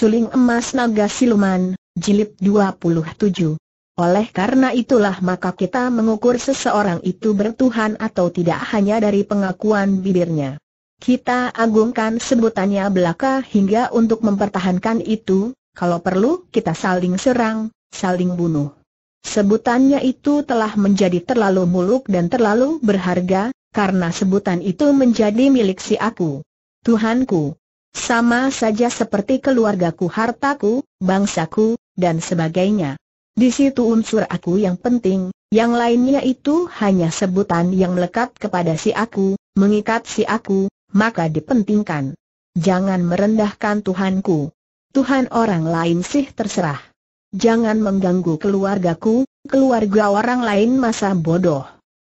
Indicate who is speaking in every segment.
Speaker 1: Suling Emas Naga Siluman, Jilid 27. Oleh karena itulah maka kita mengukur seseorang itu bertuhan atau tidak hanya dari pengakuan bibirnya. Kita agungkan sebutannya belaka hingga untuk mempertahankan itu, kalau perlu kita saling serang, saling bunuh. Sebutannya itu telah menjadi terlalu muluk dan terlalu berharga, karena sebutan itu menjadi milik si aku. Tuhanku, sama saja seperti keluargaku hartaku, bangsaku, dan sebagainya. Di situ unsur aku yang penting, yang lainnya itu hanya sebutan yang melekat kepada si aku, mengikat si aku, maka dipentingkan. Jangan merendahkan Tuhanku. Tuhan orang lain sih terserah. Jangan mengganggu keluargaku, keluarga orang lain masa bodoh.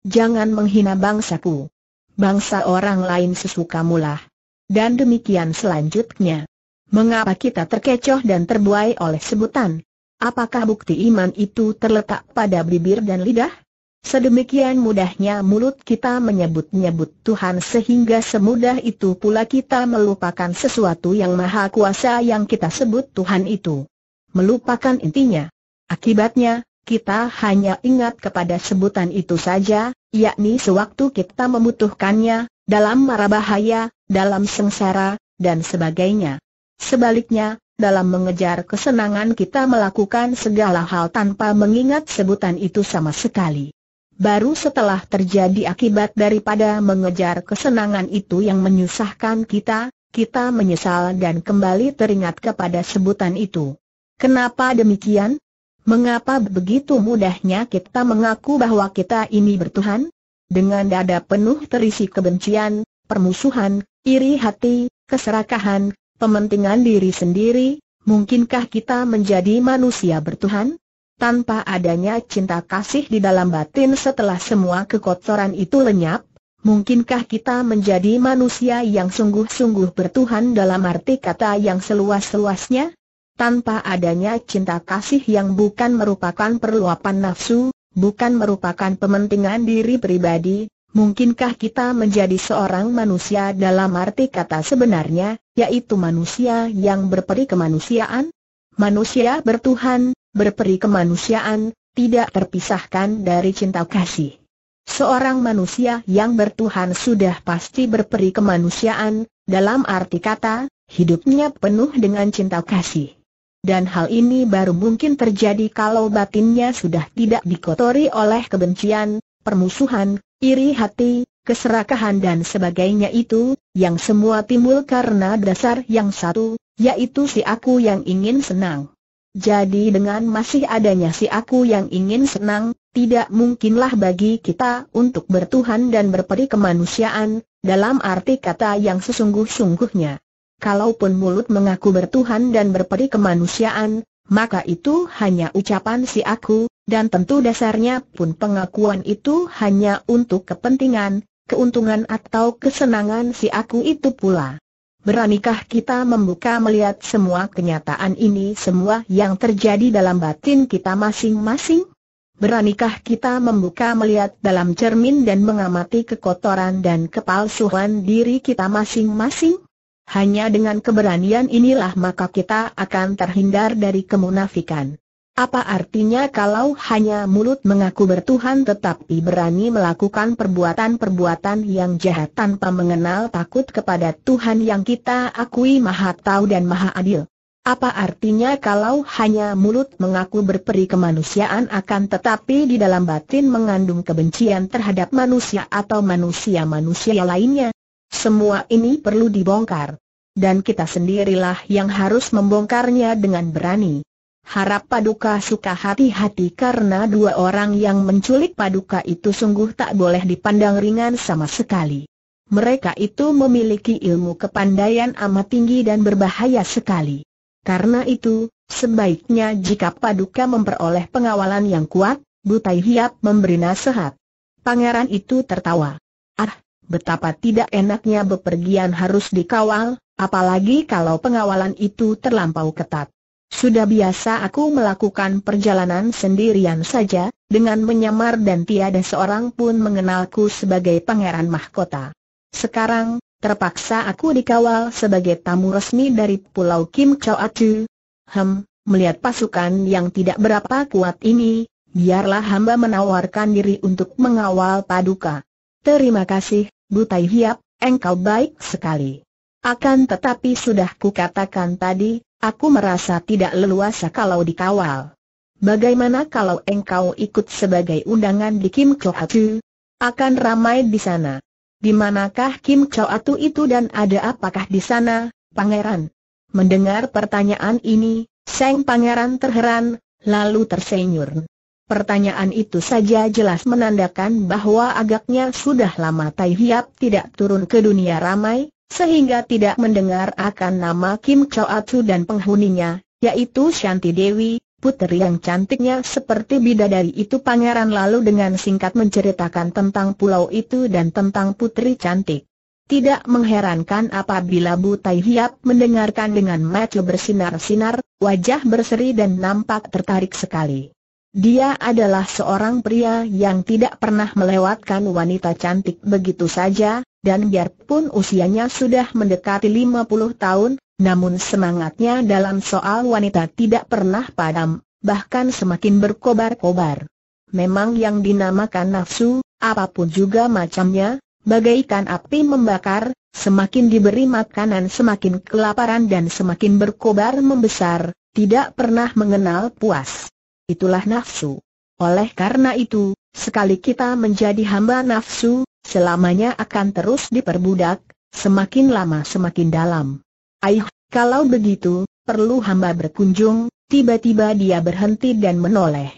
Speaker 1: Jangan menghina bangsaku. Bangsa orang lain sesukamulah dan demikian selanjutnya. Mengapa kita terkecoh dan terbuai oleh sebutan? Apakah bukti iman itu terletak pada bibir dan lidah? Sedemikian mudahnya mulut kita menyebut-nyebut Tuhan sehingga semudah itu pula kita melupakan sesuatu yang maha kuasa yang kita sebut Tuhan itu. Melupakan intinya. Akibatnya, kita hanya ingat kepada sebutan itu saja, yakni sewaktu kita membutuhkannya, dalam mara bahaya, dalam sengsara, dan sebagainya. Sebaliknya, dalam mengejar kesenangan kita melakukan segala hal tanpa mengingat sebutan itu sama sekali. Baru setelah terjadi akibat daripada mengejar kesenangan itu yang menyusahkan kita, kita menyesal dan kembali teringat kepada sebutan itu. Kenapa demikian? Mengapa begitu mudahnya kita mengaku bahwa kita ini bertuhan? Dengan dada penuh terisi kebencian, permusuhan, iri hati, keserakahan, pementingan diri sendiri, mungkinkah kita menjadi manusia bertuhan? Tanpa adanya cinta kasih di dalam batin setelah semua kekotoran itu lenyap, mungkinkah kita menjadi manusia yang sungguh-sungguh bertuhan dalam arti kata yang seluas-luasnya? Tanpa adanya cinta kasih yang bukan merupakan perluapan nafsu, bukan merupakan pementingan diri pribadi, mungkinkah kita menjadi seorang manusia dalam arti kata sebenarnya, yaitu manusia yang berperi kemanusiaan? Manusia bertuhan, berperi kemanusiaan, tidak terpisahkan dari cinta kasih. Seorang manusia yang bertuhan sudah pasti berperi kemanusiaan, dalam arti kata, hidupnya penuh dengan cinta kasih. Dan hal ini baru mungkin terjadi kalau batinnya sudah tidak dikotori oleh kebencian, permusuhan, iri hati, keserakahan dan sebagainya itu, yang semua timbul karena dasar yang satu, yaitu si aku yang ingin senang. Jadi dengan masih adanya si aku yang ingin senang, tidak mungkinlah bagi kita untuk bertuhan dan berperi kemanusiaan, dalam arti kata yang sesungguh-sungguhnya kalaupun mulut mengaku bertuhan dan berperi kemanusiaan, maka itu hanya ucapan si aku, dan tentu dasarnya pun pengakuan itu hanya untuk kepentingan, keuntungan atau kesenangan si aku itu pula. Beranikah kita membuka melihat semua kenyataan ini semua yang terjadi dalam batin kita masing-masing? Beranikah kita membuka melihat dalam cermin dan mengamati kekotoran dan kepalsuan diri kita masing-masing? Hanya dengan keberanian inilah maka kita akan terhindar dari kemunafikan. Apa artinya kalau hanya mulut mengaku bertuhan tetapi berani melakukan perbuatan-perbuatan yang jahat tanpa mengenal takut kepada Tuhan yang kita akui maha tahu dan maha adil? Apa artinya kalau hanya mulut mengaku berperi kemanusiaan akan tetapi di dalam batin mengandung kebencian terhadap manusia atau manusia-manusia lainnya? Semua ini perlu dibongkar. Dan kita sendirilah yang harus membongkarnya dengan berani. Harap Paduka suka hati-hati karena dua orang yang menculik Paduka itu sungguh tak boleh dipandang ringan sama sekali. Mereka itu memiliki ilmu kepandaian amat tinggi dan berbahaya sekali. Karena itu, sebaiknya jika Paduka memperoleh pengawalan yang kuat, Butai Hiap memberi nasihat. Pangeran itu tertawa. Ah, Betapa tidak enaknya bepergian harus dikawal, apalagi kalau pengawalan itu terlampau ketat. Sudah biasa aku melakukan perjalanan sendirian saja, dengan menyamar dan tiada seorang pun mengenalku sebagai pangeran mahkota. Sekarang, terpaksa aku dikawal sebagai tamu resmi dari Pulau Kim Atu. Hem, melihat pasukan yang tidak berapa kuat ini, biarlah hamba menawarkan diri untuk mengawal paduka. Terima kasih, Butai Hiap, engkau baik sekali. Akan tetapi sudah kukatakan tadi, aku merasa tidak leluasa kalau dikawal. Bagaimana kalau engkau ikut sebagai undangan di Kim Atu? Akan ramai di sana. Di manakah Kim Atu itu dan ada apakah di sana, pangeran? Mendengar pertanyaan ini, Seng pangeran terheran, lalu tersenyum. Pertanyaan itu saja jelas menandakan bahwa agaknya sudah lama Tai Hiap tidak turun ke dunia ramai, sehingga tidak mendengar akan nama Kim Choatsu dan penghuninya, yaitu Shanti Dewi, putri yang cantiknya seperti bidadari itu pangeran lalu dengan singkat menceritakan tentang pulau itu dan tentang putri cantik. Tidak mengherankan apabila Bu Tai Hiap mendengarkan dengan mata bersinar-sinar, wajah berseri dan nampak tertarik sekali. Dia adalah seorang pria yang tidak pernah melewatkan wanita cantik begitu saja, dan biarpun usianya sudah mendekati 50 tahun, namun semangatnya dalam soal wanita tidak pernah padam, bahkan semakin berkobar-kobar. Memang yang dinamakan nafsu, apapun juga macamnya, bagaikan api membakar, semakin diberi makanan semakin kelaparan dan semakin berkobar membesar, tidak pernah mengenal puas itulah nafsu. Oleh karena itu, sekali kita menjadi hamba nafsu, selamanya akan terus diperbudak, semakin lama semakin dalam. Aih, kalau begitu, perlu hamba berkunjung, tiba-tiba dia berhenti dan menoleh.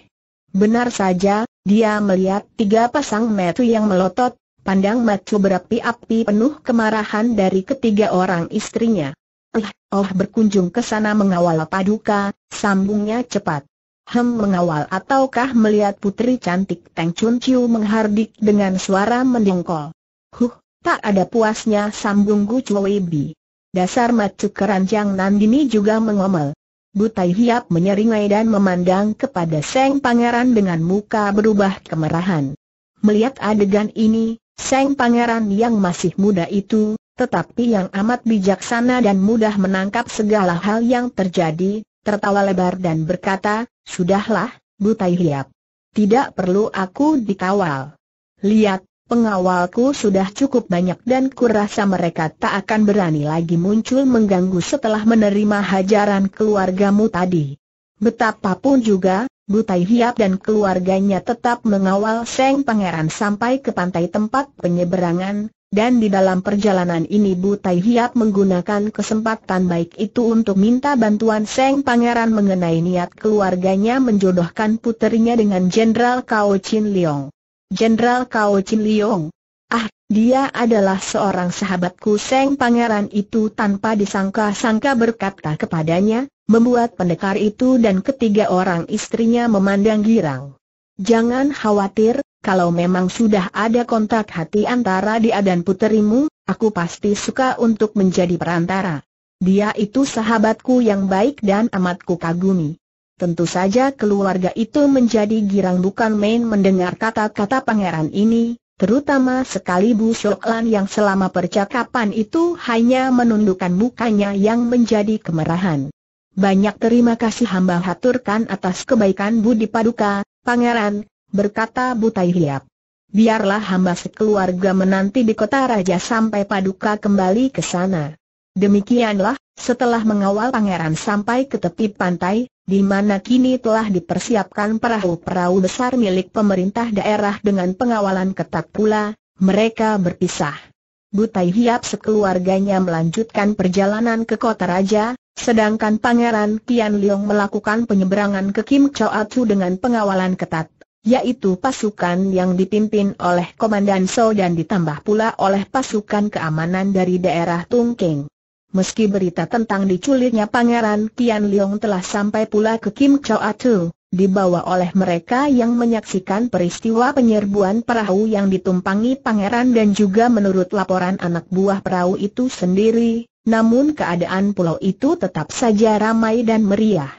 Speaker 1: Benar saja, dia melihat tiga pasang metu yang melotot, pandang macu berapi-api penuh kemarahan dari ketiga orang istrinya. Eh, oh berkunjung ke sana mengawal paduka, sambungnya cepat. Hem mengawal ataukah melihat putri cantik Teng Chun Chiu menghardik dengan suara mendengkol. Huh, tak ada puasnya sambung Gu Chui Bi. Dasar macu keranjang Nandini juga mengomel. Butai Hiap menyeringai dan memandang kepada Seng Pangeran dengan muka berubah kemerahan. Melihat adegan ini, Seng Pangeran yang masih muda itu, tetapi yang amat bijaksana dan mudah menangkap segala hal yang terjadi, tertawa lebar dan berkata, Sudahlah, Butai Hiap. Tidak perlu aku dikawal. Lihat, pengawalku sudah cukup banyak dan kurasa mereka tak akan berani lagi muncul mengganggu setelah menerima hajaran keluargamu tadi. Betapapun juga, Butai Hiap dan keluarganya tetap mengawal Seng Pangeran sampai ke pantai tempat penyeberangan, dan di dalam perjalanan ini Bu Tai Hiap menggunakan kesempatan baik itu untuk minta bantuan Seng Pangeran mengenai niat keluarganya menjodohkan puterinya dengan Jenderal Kao Chin Leong. Jenderal Kao Chin Leong. Ah, dia adalah seorang sahabatku Seng Pangeran itu tanpa disangka-sangka berkata kepadanya, membuat pendekar itu dan ketiga orang istrinya memandang girang. Jangan khawatir, kalau memang sudah ada kontak hati antara dia dan puterimu, aku pasti suka untuk menjadi perantara. Dia itu sahabatku yang baik dan amat ku kagumi. Tentu saja keluarga itu menjadi girang bukan main mendengar kata-kata pangeran ini, terutama sekali Bu Shoklan yang selama percakapan itu hanya menundukkan mukanya yang menjadi kemerahan. Banyak terima kasih hamba haturkan atas kebaikan Budi Paduka, Pangeran, berkata Butai Hiap. Biarlah hamba sekeluarga menanti di kota raja sampai Paduka kembali ke sana. Demikianlah, setelah mengawal pangeran sampai ke tepi pantai, di mana kini telah dipersiapkan perahu-perahu besar milik pemerintah daerah dengan pengawalan ketat pula, mereka berpisah. Butai Hiap sekeluarganya melanjutkan perjalanan ke kota raja, sedangkan Pangeran Tian Liong melakukan penyeberangan ke Kim Choa Chu dengan pengawalan ketat yaitu pasukan yang dipimpin oleh Komandan So dan ditambah pula oleh pasukan keamanan dari daerah Tungking. Meski berita tentang diculiknya Pangeran Tian Leong telah sampai pula ke Kim Chow Atu, dibawa oleh mereka yang menyaksikan peristiwa penyerbuan perahu yang ditumpangi pangeran dan juga menurut laporan anak buah perahu itu sendiri, namun keadaan pulau itu tetap saja ramai dan meriah.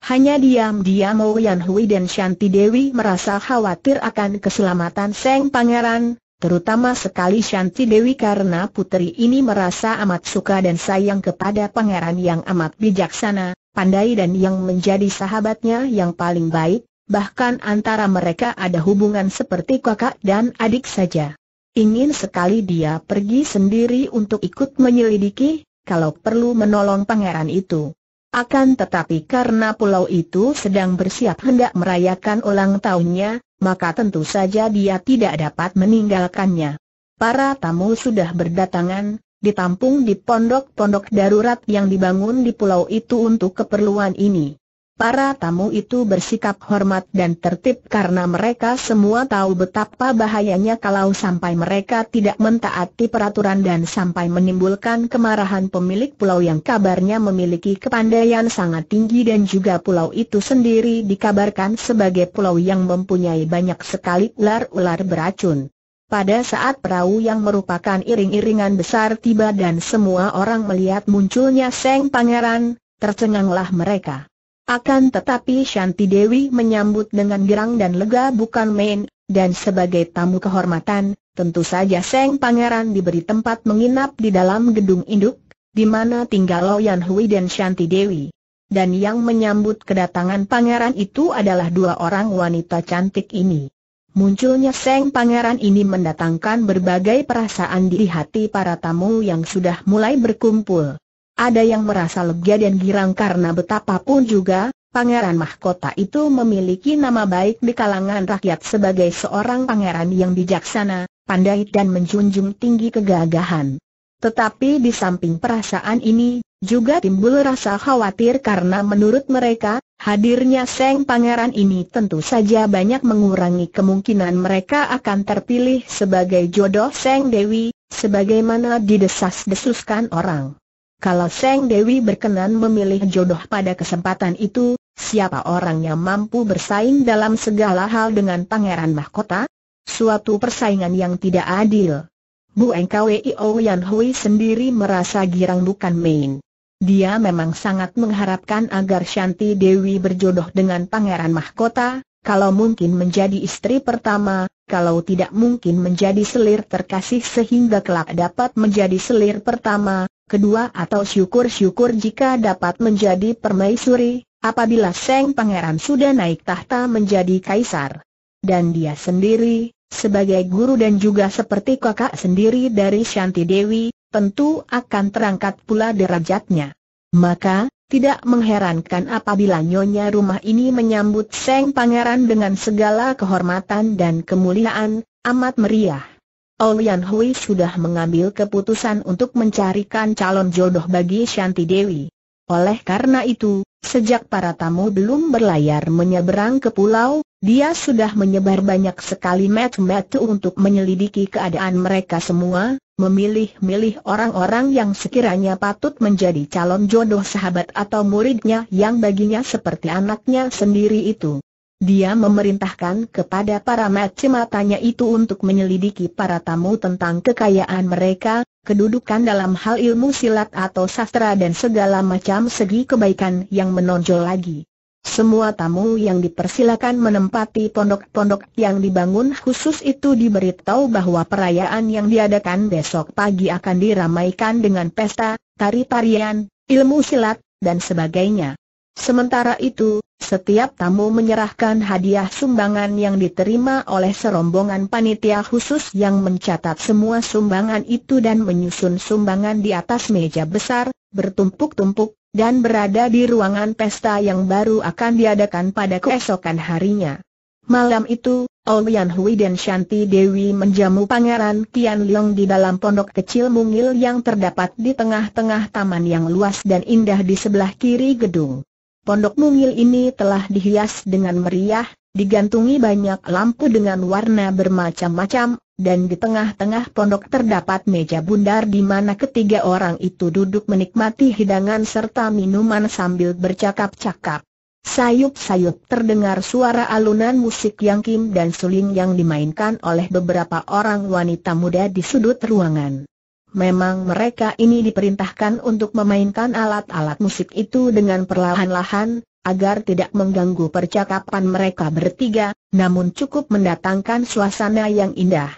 Speaker 1: Hanya diam-diam Yan Hui dan Shanti Dewi merasa khawatir akan keselamatan Seng Pangeran, terutama sekali Shanti Dewi karena putri ini merasa amat suka dan sayang kepada pangeran yang amat bijaksana, pandai dan yang menjadi sahabatnya yang paling baik, bahkan antara mereka ada hubungan seperti kakak dan adik saja. Ingin sekali dia pergi sendiri untuk ikut menyelidiki, kalau perlu menolong pangeran itu. Akan tetapi karena pulau itu sedang bersiap hendak merayakan ulang tahunnya, maka tentu saja dia tidak dapat meninggalkannya. Para tamu sudah berdatangan, ditampung di pondok-pondok darurat yang dibangun di pulau itu untuk keperluan ini. Para tamu itu bersikap hormat dan tertib karena mereka semua tahu betapa bahayanya kalau sampai mereka tidak mentaati peraturan dan sampai menimbulkan kemarahan pemilik pulau yang kabarnya memiliki kepandaian sangat tinggi dan juga pulau itu sendiri dikabarkan sebagai pulau yang mempunyai banyak sekali ular-ular beracun. Pada saat perahu yang merupakan iring-iringan besar tiba dan semua orang melihat munculnya Seng Pangeran, tercenganglah mereka. Akan tetapi Shanti Dewi menyambut dengan gerang dan lega bukan main, dan sebagai tamu kehormatan, tentu saja Seng Pangeran diberi tempat menginap di dalam gedung induk, di mana tinggal Loyan Hui dan Shanti Dewi. Dan yang menyambut kedatangan pangeran itu adalah dua orang wanita cantik ini. Munculnya Seng Pangeran ini mendatangkan berbagai perasaan di hati para tamu yang sudah mulai berkumpul. Ada yang merasa lega dan girang karena betapapun juga, Pangeran Mahkota itu memiliki nama baik di kalangan rakyat sebagai seorang pangeran yang bijaksana, pandai dan menjunjung tinggi kegagahan. Tetapi di samping perasaan ini, juga timbul rasa khawatir karena menurut mereka, hadirnya Seng Pangeran ini tentu saja banyak mengurangi kemungkinan mereka akan terpilih sebagai jodoh Seng Dewi, sebagaimana didesas-desuskan orang. Kalau Seng Dewi berkenan memilih jodoh pada kesempatan itu, siapa orang yang mampu bersaing dalam segala hal dengan Pangeran Mahkota? Suatu persaingan yang tidak adil. Bu Engkwio Yan Hui sendiri merasa girang bukan main. Dia memang sangat mengharapkan agar Shanti Dewi berjodoh dengan Pangeran Mahkota, kalau mungkin menjadi istri pertama, kalau tidak mungkin menjadi selir terkasih sehingga kelak dapat menjadi selir pertama, kedua atau syukur-syukur jika dapat menjadi permaisuri, apabila Seng Pangeran sudah naik tahta menjadi kaisar. Dan dia sendiri, sebagai guru dan juga seperti kakak sendiri dari Shanti Dewi, tentu akan terangkat pula derajatnya. Maka, tidak mengherankan apabila nyonya rumah ini menyambut Seng Pangeran dengan segala kehormatan dan kemuliaan, amat meriah. Olian Hui sudah mengambil keputusan untuk mencarikan calon jodoh bagi Shanti Dewi. Oleh karena itu, sejak para tamu belum berlayar menyeberang ke pulau, dia sudah menyebar banyak sekali metu-metu untuk menyelidiki keadaan mereka semua, memilih-milih orang-orang yang sekiranya patut menjadi calon jodoh sahabat atau muridnya yang baginya seperti anaknya sendiri itu. Dia memerintahkan kepada para matanya itu untuk menyelidiki para tamu tentang kekayaan mereka, kedudukan dalam hal ilmu silat atau sastra dan segala macam segi kebaikan yang menonjol lagi. Semua tamu yang dipersilakan menempati pondok-pondok yang dibangun khusus itu diberitahu bahwa perayaan yang diadakan besok pagi akan diramaikan dengan pesta, tari-tarian, ilmu silat, dan sebagainya. Sementara itu, setiap tamu menyerahkan hadiah sumbangan yang diterima oleh serombongan panitia khusus yang mencatat semua sumbangan itu dan menyusun sumbangan di atas meja besar, bertumpuk-tumpuk, dan berada di ruangan pesta yang baru akan diadakan pada keesokan harinya. Malam itu, Olian Hui dan Shanti Dewi menjamu Pangeran Tian Leong di dalam pondok kecil mungil yang terdapat di tengah-tengah taman yang luas dan indah di sebelah kiri gedung. Pondok mungil ini telah dihias dengan meriah, digantungi banyak lampu dengan warna bermacam-macam, dan di tengah-tengah pondok terdapat meja bundar di mana ketiga orang itu duduk menikmati hidangan serta minuman sambil bercakap-cakap. Sayup-sayup terdengar suara alunan musik yang kim dan suling yang dimainkan oleh beberapa orang wanita muda di sudut ruangan. Memang mereka ini diperintahkan untuk memainkan alat-alat musik itu dengan perlahan-lahan, agar tidak mengganggu percakapan mereka bertiga, namun cukup mendatangkan suasana yang indah.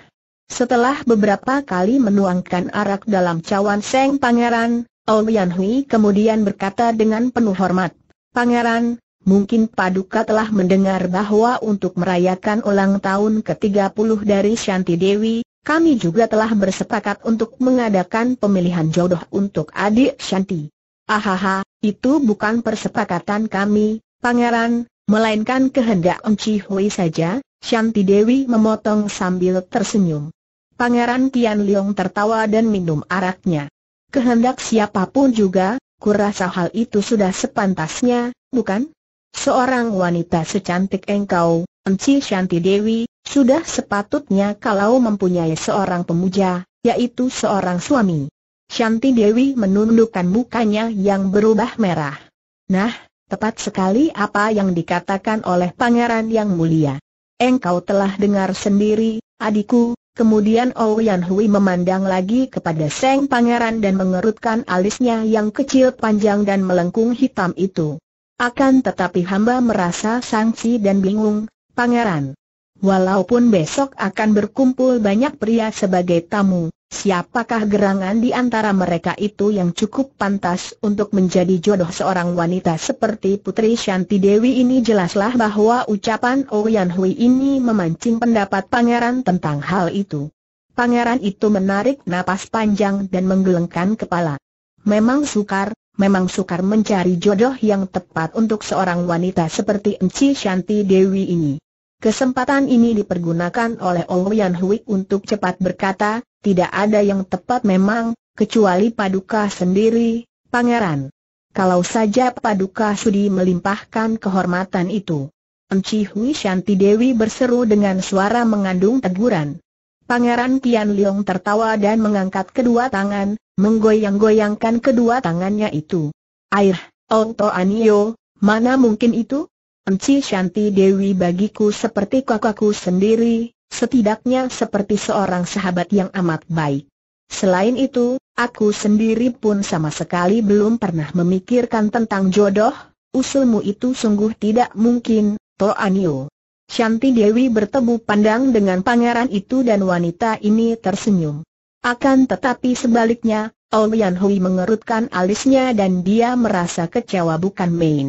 Speaker 1: Setelah beberapa kali menuangkan arak dalam cawan Seng Pangeran, Ouyan Hui kemudian berkata dengan penuh hormat, Pangeran, mungkin Paduka telah mendengar bahwa untuk merayakan ulang tahun ke-30 dari Shanti Dewi, kami juga telah bersepakat untuk mengadakan pemilihan jodoh untuk adik Shanti. Ahaha, itu bukan persepakatan kami, pangeran, melainkan kehendak Enci Hui saja, Shanti Dewi memotong sambil tersenyum. Pangeran Tian Leong tertawa dan minum araknya. Kehendak siapapun juga, kurasa hal itu sudah sepantasnya, bukan? Seorang wanita secantik engkau, Enci Shanti Dewi, sudah sepatutnya kalau mempunyai seorang pemuja, yaitu seorang suami. Shanti Dewi menundukkan mukanya yang berubah merah. Nah, tepat sekali apa yang dikatakan oleh pangeran yang mulia. Engkau telah dengar sendiri, adikku, kemudian Owian oh Hui memandang lagi kepada Seng Pangeran dan mengerutkan alisnya yang kecil panjang dan melengkung hitam itu. Akan tetapi hamba merasa sangsi dan bingung, pangeran. Walaupun besok akan berkumpul banyak pria sebagai tamu, siapakah gerangan di antara mereka itu yang cukup pantas untuk menjadi jodoh seorang wanita seperti Putri Shanti Dewi ini jelaslah bahwa ucapan Ouyan oh Hui ini memancing pendapat pangeran tentang hal itu. Pangeran itu menarik napas panjang dan menggelengkan kepala. Memang sukar, memang sukar mencari jodoh yang tepat untuk seorang wanita seperti Enci Shanti Dewi ini. Kesempatan ini dipergunakan oleh Olian Hui untuk cepat berkata, tidak ada yang tepat memang, kecuali Paduka sendiri, Pangeran. Kalau saja Paduka sudi melimpahkan kehormatan itu. Enci Hui Shanti Dewi berseru dengan suara mengandung teguran. Pangeran Tian Leong tertawa dan mengangkat kedua tangan, menggoyang-goyangkan kedua tangannya itu. Air, Ong To Anio, mana mungkin itu? Enci Shanti Dewi bagiku seperti kakakku sendiri, setidaknya seperti seorang sahabat yang amat baik. Selain itu, aku sendiri pun sama sekali belum pernah memikirkan tentang jodoh, usulmu itu sungguh tidak mungkin, To Anio. Shanti Dewi bertemu pandang dengan pangeran itu dan wanita ini tersenyum. Akan tetapi sebaliknya, Ouyan Hui mengerutkan alisnya dan dia merasa kecewa bukan main.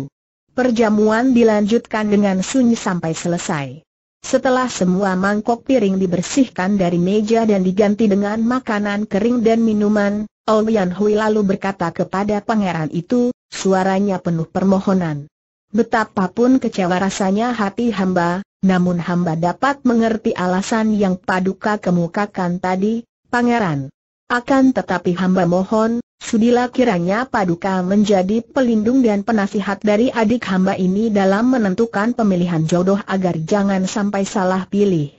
Speaker 1: Perjamuan dilanjutkan dengan sunyi sampai selesai. Setelah semua mangkok piring dibersihkan dari meja dan diganti dengan makanan kering dan minuman, Yan Hui lalu berkata kepada pangeran itu, suaranya penuh permohonan. Betapapun kecewa rasanya hati hamba, namun hamba dapat mengerti alasan yang paduka kemukakan tadi, pangeran. Akan tetapi hamba mohon, Sudilah kiranya Paduka menjadi pelindung dan penasihat dari adik hamba ini dalam menentukan pemilihan jodoh agar jangan sampai salah pilih.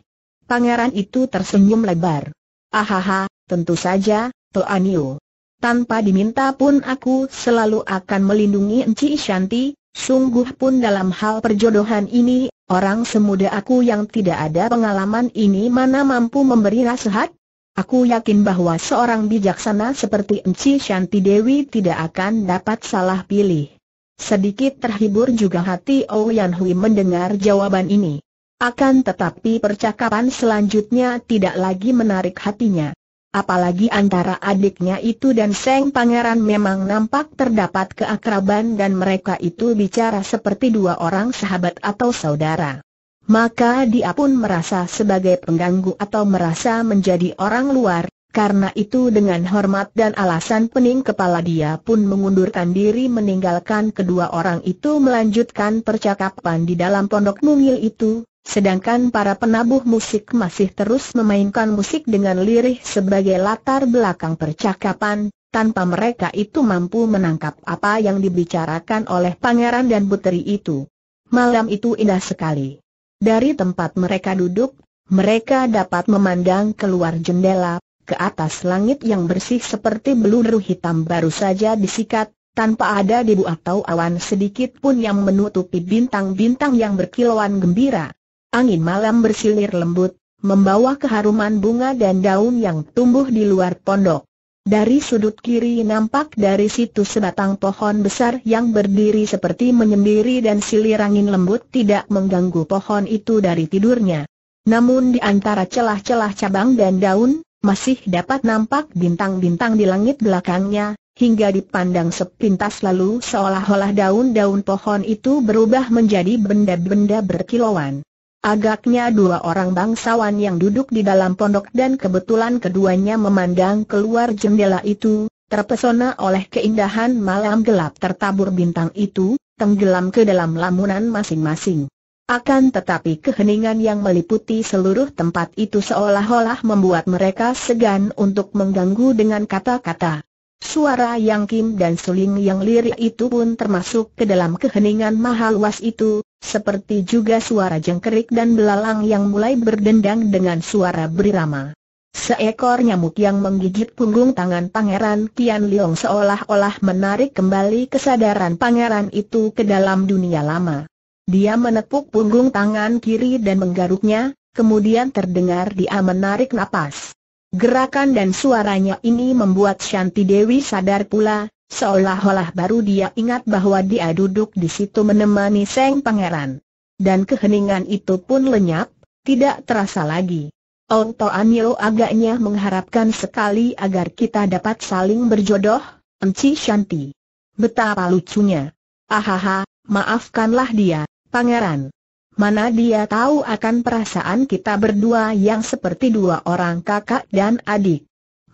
Speaker 1: Pangeran itu tersenyum lebar. Ahaha, tentu saja, Yu. Tanpa diminta pun aku selalu akan melindungi Enci Shanti, sungguh pun dalam hal perjodohan ini, orang semuda aku yang tidak ada pengalaman ini mana mampu memberi nasihat? Aku yakin bahwa seorang bijaksana seperti Enci Shanti Dewi tidak akan dapat salah pilih. Sedikit terhibur juga hati Ouyang Hui mendengar jawaban ini. Akan tetapi percakapan selanjutnya tidak lagi menarik hatinya. Apalagi antara adiknya itu dan Seng Pangeran memang nampak terdapat keakraban dan mereka itu bicara seperti dua orang sahabat atau saudara maka dia pun merasa sebagai pengganggu atau merasa menjadi orang luar, karena itu dengan hormat dan alasan pening kepala dia pun mengundurkan diri meninggalkan kedua orang itu melanjutkan percakapan di dalam pondok mungil itu, sedangkan para penabuh musik masih terus memainkan musik dengan lirih sebagai latar belakang percakapan, tanpa mereka itu mampu menangkap apa yang dibicarakan oleh pangeran dan putri itu. Malam itu indah sekali. Dari tempat mereka duduk, mereka dapat memandang keluar jendela, ke atas langit yang bersih seperti beluru hitam baru saja disikat, tanpa ada debu atau awan sedikit pun yang menutupi bintang-bintang yang berkilauan gembira. Angin malam bersilir lembut, membawa keharuman bunga dan daun yang tumbuh di luar pondok. Dari sudut kiri nampak dari situ sebatang pohon besar yang berdiri seperti menyendiri dan silir angin lembut tidak mengganggu pohon itu dari tidurnya. Namun di antara celah-celah cabang dan daun, masih dapat nampak bintang-bintang di langit belakangnya, hingga dipandang sepintas lalu seolah-olah daun-daun pohon itu berubah menjadi benda-benda berkilauan. Agaknya dua orang bangsawan yang duduk di dalam pondok dan kebetulan keduanya memandang keluar jendela itu, terpesona oleh keindahan malam gelap tertabur bintang itu, tenggelam ke dalam lamunan masing-masing. Akan tetapi keheningan yang meliputi seluruh tempat itu seolah-olah membuat mereka segan untuk mengganggu dengan kata-kata. Suara Yang Kim dan Suling Yang Lirik itu pun termasuk ke dalam keheningan was itu, seperti juga suara jengkerik dan belalang yang mulai berdendang dengan suara berirama. Seekor nyamuk yang menggigit punggung tangan Pangeran Tian Liong seolah-olah menarik kembali kesadaran Pangeran itu ke dalam dunia lama. Dia menepuk punggung tangan kiri dan menggaruknya, kemudian terdengar dia menarik napas. Gerakan dan suaranya ini membuat Shanti Dewi sadar pula, Seolah-olah baru dia ingat bahwa dia duduk di situ menemani Seng Pangeran. Dan keheningan itu pun lenyap, tidak terasa lagi. Ong Yeo agaknya mengharapkan sekali agar kita dapat saling berjodoh, Enci Shanti. Betapa lucunya. Ahaha, maafkanlah dia, pangeran. Mana dia tahu akan perasaan kita berdua yang seperti dua orang kakak dan adik.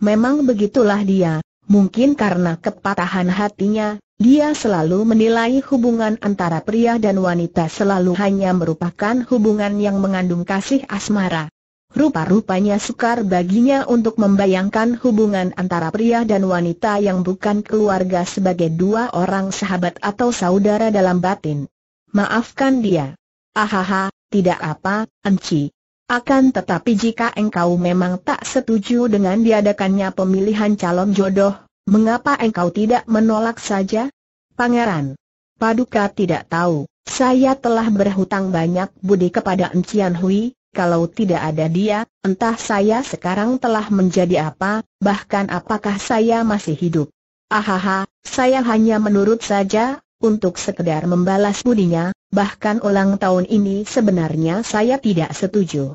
Speaker 1: Memang begitulah dia, Mungkin karena kepatahan hatinya, dia selalu menilai hubungan antara pria dan wanita selalu hanya merupakan hubungan yang mengandung kasih asmara. Rupa-rupanya sukar baginya untuk membayangkan hubungan antara pria dan wanita yang bukan keluarga sebagai dua orang sahabat atau saudara dalam batin. Maafkan dia. Ahaha, tidak apa, Anci. Akan tetapi jika engkau memang tak setuju dengan diadakannya pemilihan calon jodoh, mengapa engkau tidak menolak saja? Pangeran, Paduka tidak tahu, saya telah berhutang banyak budi kepada Encian Hui, kalau tidak ada dia, entah saya sekarang telah menjadi apa, bahkan apakah saya masih hidup. Ahaha, saya hanya menurut saja, untuk sekedar membalas budinya, bahkan ulang tahun ini sebenarnya saya tidak setuju.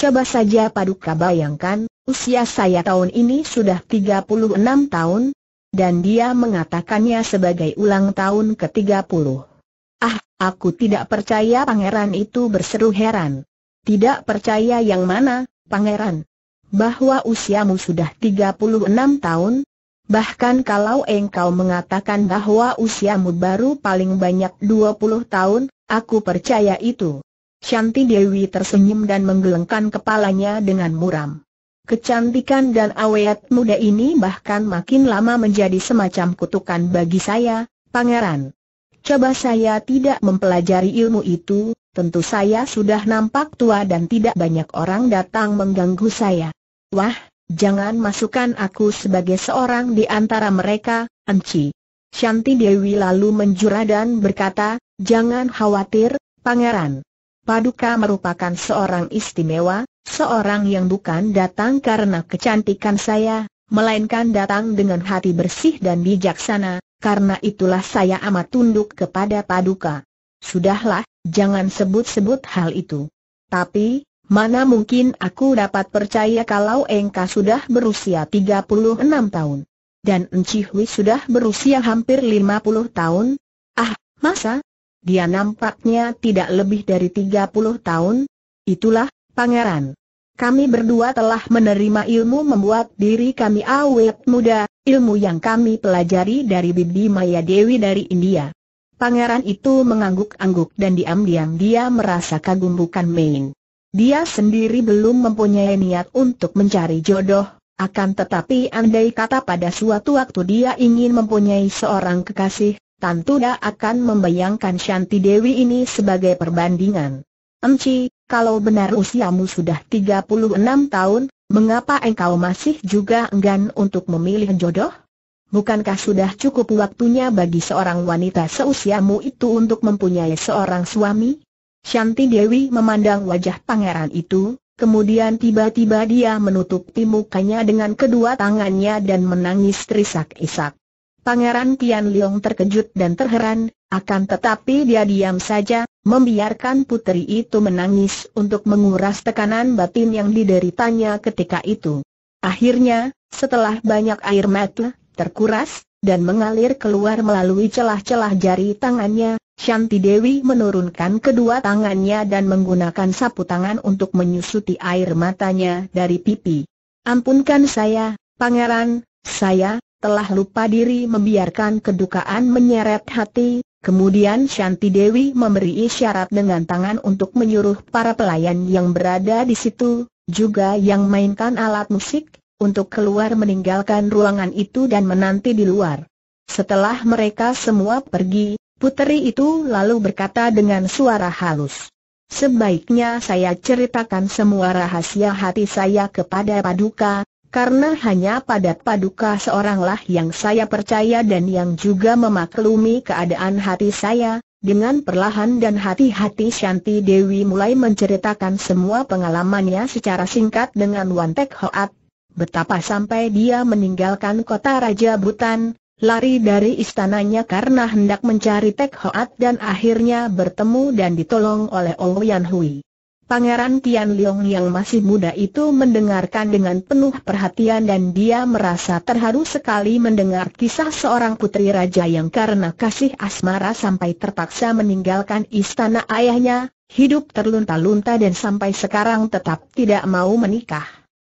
Speaker 1: Coba saja Paduka bayangkan, usia saya tahun ini sudah 36 tahun, dan dia mengatakannya sebagai ulang tahun ke-30. Ah, aku tidak percaya pangeran itu berseru heran. Tidak percaya yang mana, pangeran? Bahwa usiamu sudah 36 tahun? Bahkan kalau engkau mengatakan bahwa usiamu baru paling banyak 20 tahun, aku percaya itu. Shanti Dewi tersenyum dan menggelengkan kepalanya dengan muram. Kecantikan dan awet muda ini bahkan makin lama menjadi semacam kutukan bagi saya, pangeran. Coba saya tidak mempelajari ilmu itu, tentu saya sudah nampak tua dan tidak banyak orang datang mengganggu saya. Wah, jangan masukkan aku sebagai seorang di antara mereka, Anci. Shanti Dewi lalu menjura dan berkata, jangan khawatir, pangeran. Paduka merupakan seorang istimewa, seorang yang bukan datang karena kecantikan saya, melainkan datang dengan hati bersih dan bijaksana, karena itulah saya amat tunduk kepada Paduka. Sudahlah, jangan sebut-sebut hal itu. Tapi, mana mungkin aku dapat percaya kalau Engkau sudah berusia 36 tahun. Dan Encihwi sudah berusia hampir 50 tahun? Ah, masa? Dia nampaknya tidak lebih dari 30 tahun. Itulah, pangeran. Kami berdua telah menerima ilmu membuat diri kami awet muda, ilmu yang kami pelajari dari Bibi Maya Dewi dari India. Pangeran itu mengangguk-angguk dan diam-diam dia merasa kagum bukan main. Dia sendiri belum mempunyai niat untuk mencari jodoh, akan tetapi andai kata pada suatu waktu dia ingin mempunyai seorang kekasih, dia akan membayangkan Shanti Dewi ini sebagai perbandingan. Emci, kalau benar usiamu sudah 36 tahun, mengapa engkau masih juga enggan untuk memilih jodoh? Bukankah sudah cukup waktunya bagi seorang wanita seusiamu itu untuk mempunyai seorang suami? Shanti Dewi memandang wajah pangeran itu, kemudian tiba-tiba dia menutupi mukanya dengan kedua tangannya dan menangis terisak-isak. Pangeran Tian Liong terkejut dan terheran, akan tetapi dia diam saja, membiarkan putri itu menangis untuk menguras tekanan batin yang dideritanya ketika itu. Akhirnya, setelah banyak air mata terkuras, dan mengalir keluar melalui celah-celah jari tangannya, Shanti Dewi menurunkan kedua tangannya dan menggunakan sapu tangan untuk menyusuti air matanya dari pipi. Ampunkan saya, pangeran, saya, telah lupa diri membiarkan kedukaan menyeret hati, kemudian Shanti Dewi memberi isyarat dengan tangan untuk menyuruh para pelayan yang berada di situ, juga yang mainkan alat musik, untuk keluar meninggalkan ruangan itu dan menanti di luar. Setelah mereka semua pergi, puteri itu lalu berkata dengan suara halus. Sebaiknya saya ceritakan semua rahasia hati saya kepada Paduka, karena hanya pada paduka seoranglah yang saya percaya dan yang juga memaklumi keadaan hati saya, dengan perlahan dan hati-hati Shanti Dewi mulai menceritakan semua pengalamannya secara singkat dengan Wan Tek Hoat. Betapa sampai dia meninggalkan kota Raja Butan, lari dari istananya karena hendak mencari Tek Hoat dan akhirnya bertemu dan ditolong oleh Oloyan Hui. Pangeran Tian Leong yang masih muda itu mendengarkan dengan penuh perhatian dan dia merasa terharu sekali mendengar kisah seorang putri raja yang karena kasih asmara sampai terpaksa meninggalkan istana ayahnya, hidup terlunta-lunta dan sampai sekarang tetap tidak mau menikah.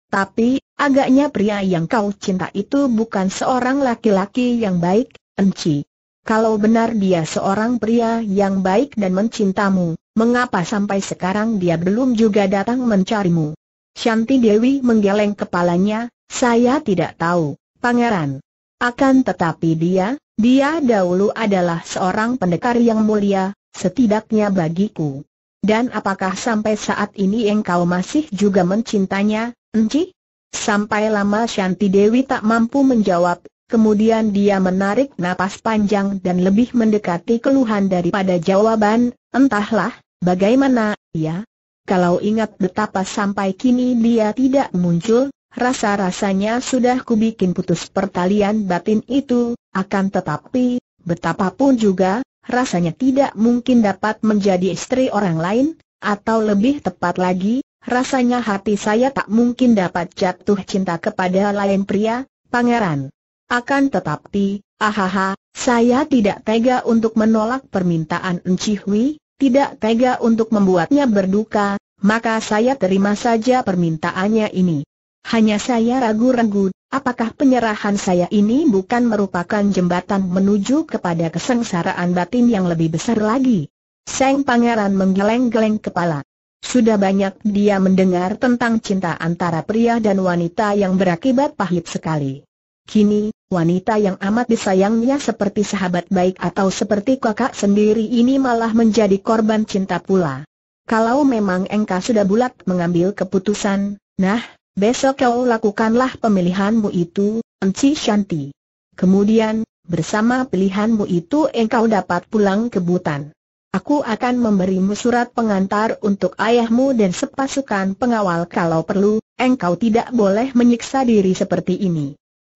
Speaker 1: Tapi, agaknya pria yang kau cinta itu bukan seorang laki-laki yang baik, Enci. Kalau benar dia seorang pria yang baik dan mencintamu, Mengapa sampai sekarang dia belum juga datang mencarimu? Shanti Dewi menggeleng kepalanya, saya tidak tahu, pangeran. Akan tetapi dia, dia dahulu adalah seorang pendekar yang mulia, setidaknya bagiku. Dan apakah sampai saat ini engkau masih juga mencintanya, Enci? Sampai lama Shanti Dewi tak mampu menjawab, kemudian dia menarik napas panjang dan lebih mendekati keluhan daripada jawaban, entahlah, Bagaimana, ya? Kalau ingat betapa sampai kini dia tidak muncul, rasa-rasanya sudah kubikin putus pertalian batin itu, akan tetapi, betapapun juga, rasanya tidak mungkin dapat menjadi istri orang lain, atau lebih tepat lagi, rasanya hati saya tak mungkin dapat jatuh cinta kepada lain pria, pangeran. Akan tetapi, ahaha, saya tidak tega untuk menolak permintaan Encihui, tidak tega untuk membuatnya berduka, maka saya terima saja permintaannya ini. Hanya saya ragu-ragu, apakah penyerahan saya ini bukan merupakan jembatan menuju kepada kesengsaraan batin yang lebih besar lagi? Seng Pangeran menggeleng-geleng kepala. Sudah banyak dia mendengar tentang cinta antara pria dan wanita yang berakibat pahit sekali. Kini, wanita yang amat disayangnya seperti sahabat baik atau seperti kakak sendiri ini malah menjadi korban cinta pula. Kalau memang engkau sudah bulat mengambil keputusan, nah, besok kau lakukanlah pemilihanmu itu, Enci Shanti. Kemudian, bersama pilihanmu itu engkau dapat pulang ke Butan. Aku akan memberimu surat pengantar untuk ayahmu dan sepasukan pengawal kalau perlu, engkau tidak boleh menyiksa diri seperti ini.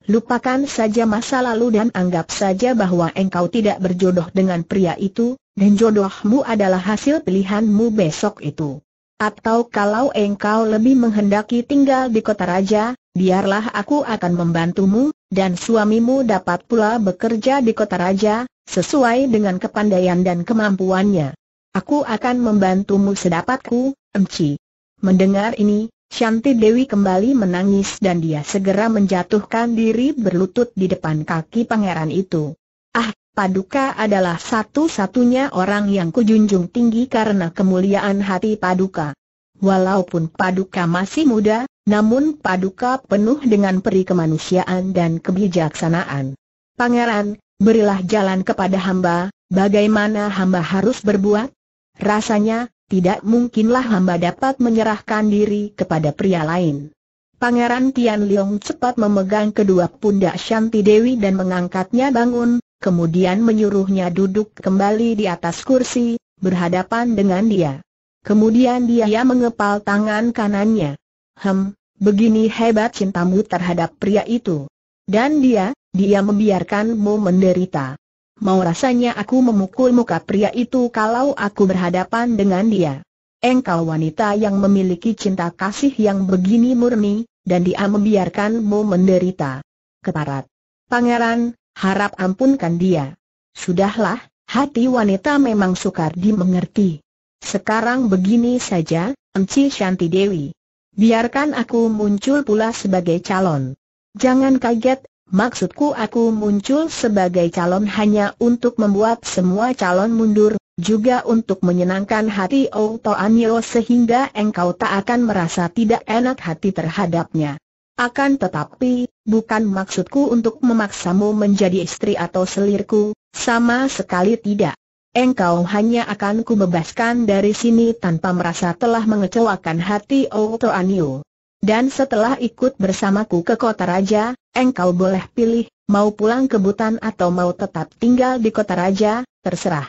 Speaker 1: Lupakan saja masa lalu dan anggap saja bahwa engkau tidak berjodoh dengan pria itu, dan jodohmu adalah hasil pilihanmu besok itu. Atau kalau engkau lebih menghendaki tinggal di kota raja, biarlah aku akan membantumu, dan suamimu dapat pula bekerja di kota raja, sesuai dengan kepandaian dan kemampuannya. Aku akan membantumu sedapatku, Emci. Mendengar ini, Shanti Dewi kembali menangis dan dia segera menjatuhkan diri berlutut di depan kaki pangeran itu. Ah, Paduka adalah satu-satunya orang yang kujunjung tinggi karena kemuliaan hati Paduka. Walaupun Paduka masih muda, namun Paduka penuh dengan peri kemanusiaan dan kebijaksanaan. Pangeran, berilah jalan kepada hamba, bagaimana hamba harus berbuat? Rasanya, tidak mungkinlah hamba dapat menyerahkan diri kepada pria lain. Pangeran Tian Leong cepat memegang kedua pundak Shanti Dewi dan mengangkatnya bangun, kemudian menyuruhnya duduk kembali di atas kursi, berhadapan dengan dia. Kemudian dia mengepal tangan kanannya. Hem, begini hebat cintamu terhadap pria itu. Dan dia, dia membiarkanmu menderita mau rasanya aku memukul muka pria itu kalau aku berhadapan dengan dia. Engkau wanita yang memiliki cinta kasih yang begini murni, dan dia membiarkanmu menderita. Keparat. Pangeran, harap ampunkan dia. Sudahlah, hati wanita memang sukar dimengerti. Sekarang begini saja, Enci Shanti Dewi. Biarkan aku muncul pula sebagai calon. Jangan kaget Maksudku aku muncul sebagai calon hanya untuk membuat semua calon mundur, juga untuk menyenangkan hati Oto Anio sehingga engkau tak akan merasa tidak enak hati terhadapnya. Akan tetapi, bukan maksudku untuk memaksamu menjadi istri atau selirku, sama sekali tidak. Engkau hanya akan kubebaskan dari sini tanpa merasa telah mengecewakan hati Oto Anio dan setelah ikut bersamaku ke kota raja, engkau boleh pilih, mau pulang ke Butan atau mau tetap tinggal di kota raja, terserah.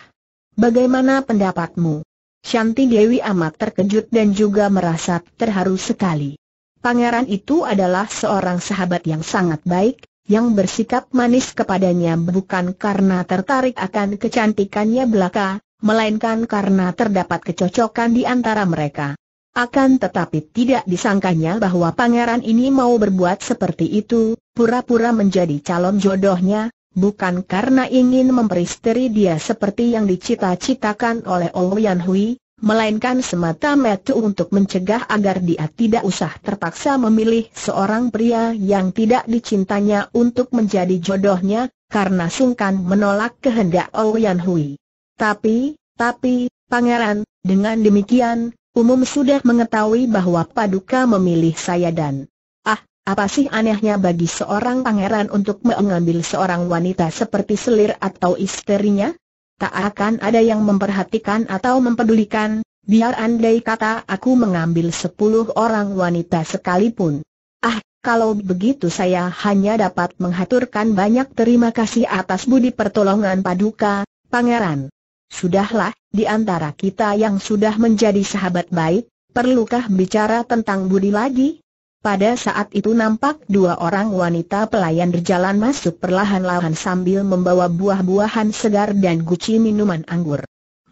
Speaker 1: Bagaimana pendapatmu? Shanti Dewi amat terkejut dan juga merasa terharu sekali. Pangeran itu adalah seorang sahabat yang sangat baik, yang bersikap manis kepadanya bukan karena tertarik akan kecantikannya belaka, melainkan karena terdapat kecocokan di antara mereka. Akan tetapi tidak disangkanya bahwa pangeran ini mau berbuat seperti itu, pura-pura menjadi calon jodohnya, bukan karena ingin memperisteri dia seperti yang dicita-citakan oleh Olian Hui, melainkan semata-mata untuk mencegah agar dia tidak usah terpaksa memilih seorang pria yang tidak dicintanya untuk menjadi jodohnya, karena sungkan menolak kehendak Olian Hui. Tapi, tapi, pangeran, dengan demikian, Umum sudah mengetahui bahwa Paduka memilih saya dan Ah, apa sih anehnya bagi seorang pangeran untuk mengambil seorang wanita seperti selir atau istrinya? Tak akan ada yang memperhatikan atau mempedulikan, biar andai kata aku mengambil sepuluh orang wanita sekalipun. Ah, kalau begitu saya hanya dapat menghaturkan banyak terima kasih atas budi pertolongan Paduka, Pangeran. Sudahlah, di antara kita yang sudah menjadi sahabat baik, perlukah bicara tentang budi lagi? Pada saat itu nampak dua orang wanita pelayan berjalan masuk perlahan-lahan sambil membawa buah-buahan segar dan guci minuman anggur.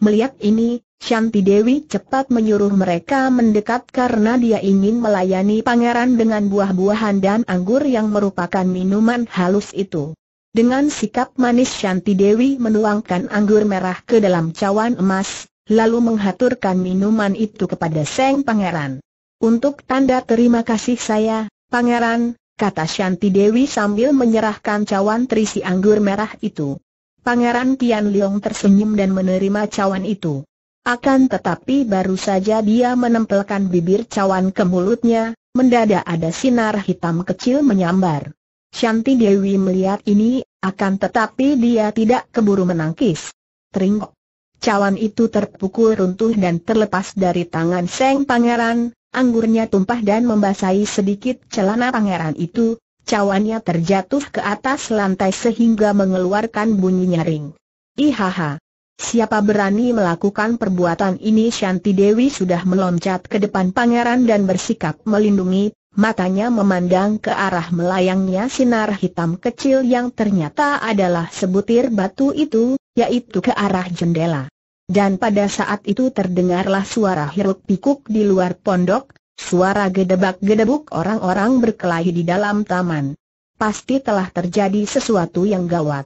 Speaker 1: Melihat ini, Shanti Dewi cepat menyuruh mereka mendekat karena dia ingin melayani pangeran dengan buah-buahan dan anggur yang merupakan minuman halus itu. Dengan sikap manis Shanti Dewi menuangkan anggur merah ke dalam cawan emas, lalu menghaturkan minuman itu kepada Seng Pangeran. Untuk tanda terima kasih saya, Pangeran, kata Shanti Dewi sambil menyerahkan cawan terisi anggur merah itu. Pangeran Tian Leong tersenyum dan menerima cawan itu. Akan tetapi baru saja dia menempelkan bibir cawan ke mulutnya, mendadak ada sinar hitam kecil menyambar. Shanti Dewi melihat ini, akan tetapi dia tidak keburu menangkis. Teringok. Cawan itu terpukul runtuh dan terlepas dari tangan Seng Pangeran, anggurnya tumpah dan membasahi sedikit celana pangeran itu, cawannya terjatuh ke atas lantai sehingga mengeluarkan bunyi nyaring. Ihaha! Siapa berani melakukan perbuatan ini Shanti Dewi sudah meloncat ke depan pangeran dan bersikap melindungi, Matanya memandang ke arah melayangnya sinar hitam kecil yang ternyata adalah sebutir batu itu, yaitu ke arah jendela. Dan pada saat itu terdengarlah suara hiruk pikuk di luar pondok, suara gedebak-gedebuk orang-orang berkelahi di dalam taman. Pasti telah terjadi sesuatu yang gawat.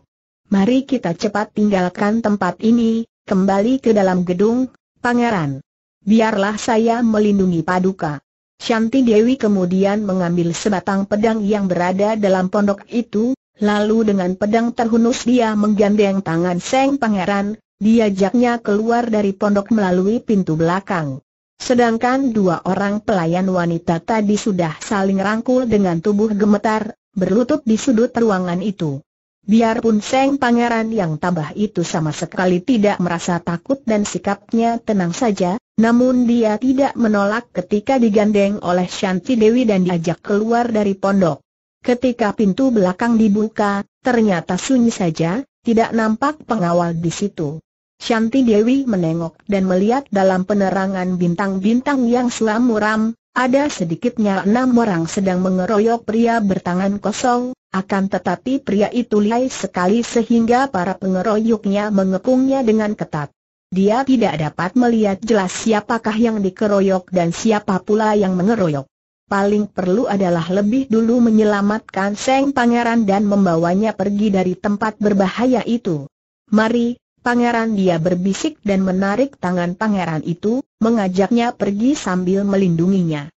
Speaker 1: Mari kita cepat tinggalkan tempat ini, kembali ke dalam gedung, pangeran. Biarlah saya melindungi paduka. Shanti Dewi kemudian mengambil sebatang pedang yang berada dalam pondok itu, lalu dengan pedang terhunus dia menggandeng tangan Seng Pangeran, diajaknya keluar dari pondok melalui pintu belakang. Sedangkan dua orang pelayan wanita tadi sudah saling rangkul dengan tubuh gemetar, berlutut di sudut ruangan itu. Biarpun Seng Pangeran yang tabah itu sama sekali tidak merasa takut dan sikapnya tenang saja, namun dia tidak menolak ketika digandeng oleh Shanti Dewi dan diajak keluar dari pondok. Ketika pintu belakang dibuka, ternyata sunyi saja, tidak nampak pengawal di situ. Shanti Dewi menengok dan melihat dalam penerangan bintang-bintang yang muram, ada sedikitnya enam orang sedang mengeroyok pria bertangan kosong, akan tetapi pria itu lihai sekali sehingga para pengeroyoknya mengepungnya dengan ketat. Dia tidak dapat melihat jelas siapakah yang dikeroyok dan siapa pula yang mengeroyok. Paling perlu adalah lebih dulu menyelamatkan Seng Pangeran dan membawanya pergi dari tempat berbahaya itu. Mari, Pangeran dia berbisik dan menarik tangan pangeran itu, mengajaknya pergi sambil melindunginya.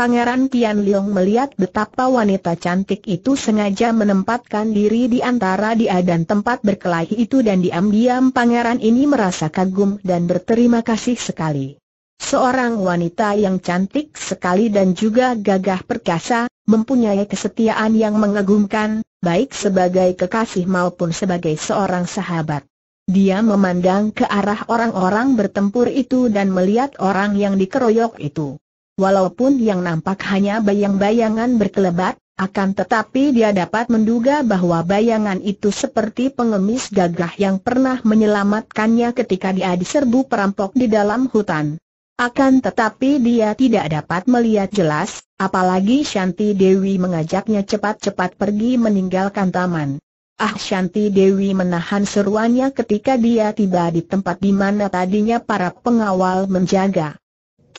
Speaker 1: Pangeran Tian Liong melihat betapa wanita cantik itu sengaja menempatkan diri di antara dia dan tempat berkelahi itu dan diam-diam pangeran ini merasa kagum dan berterima kasih sekali. Seorang wanita yang cantik sekali dan juga gagah perkasa, mempunyai kesetiaan yang mengagumkan, baik sebagai kekasih maupun sebagai seorang sahabat. Dia memandang ke arah orang-orang bertempur itu dan melihat orang yang dikeroyok itu. Walaupun yang nampak hanya bayang-bayangan berkelebat, akan tetapi dia dapat menduga bahwa bayangan itu seperti pengemis gagah yang pernah menyelamatkannya ketika dia diserbu perampok di dalam hutan. Akan tetapi dia tidak dapat melihat jelas, apalagi Shanti Dewi mengajaknya cepat-cepat pergi meninggalkan taman. Ah Shanti Dewi menahan seruannya ketika dia tiba di tempat di mana tadinya para pengawal menjaga.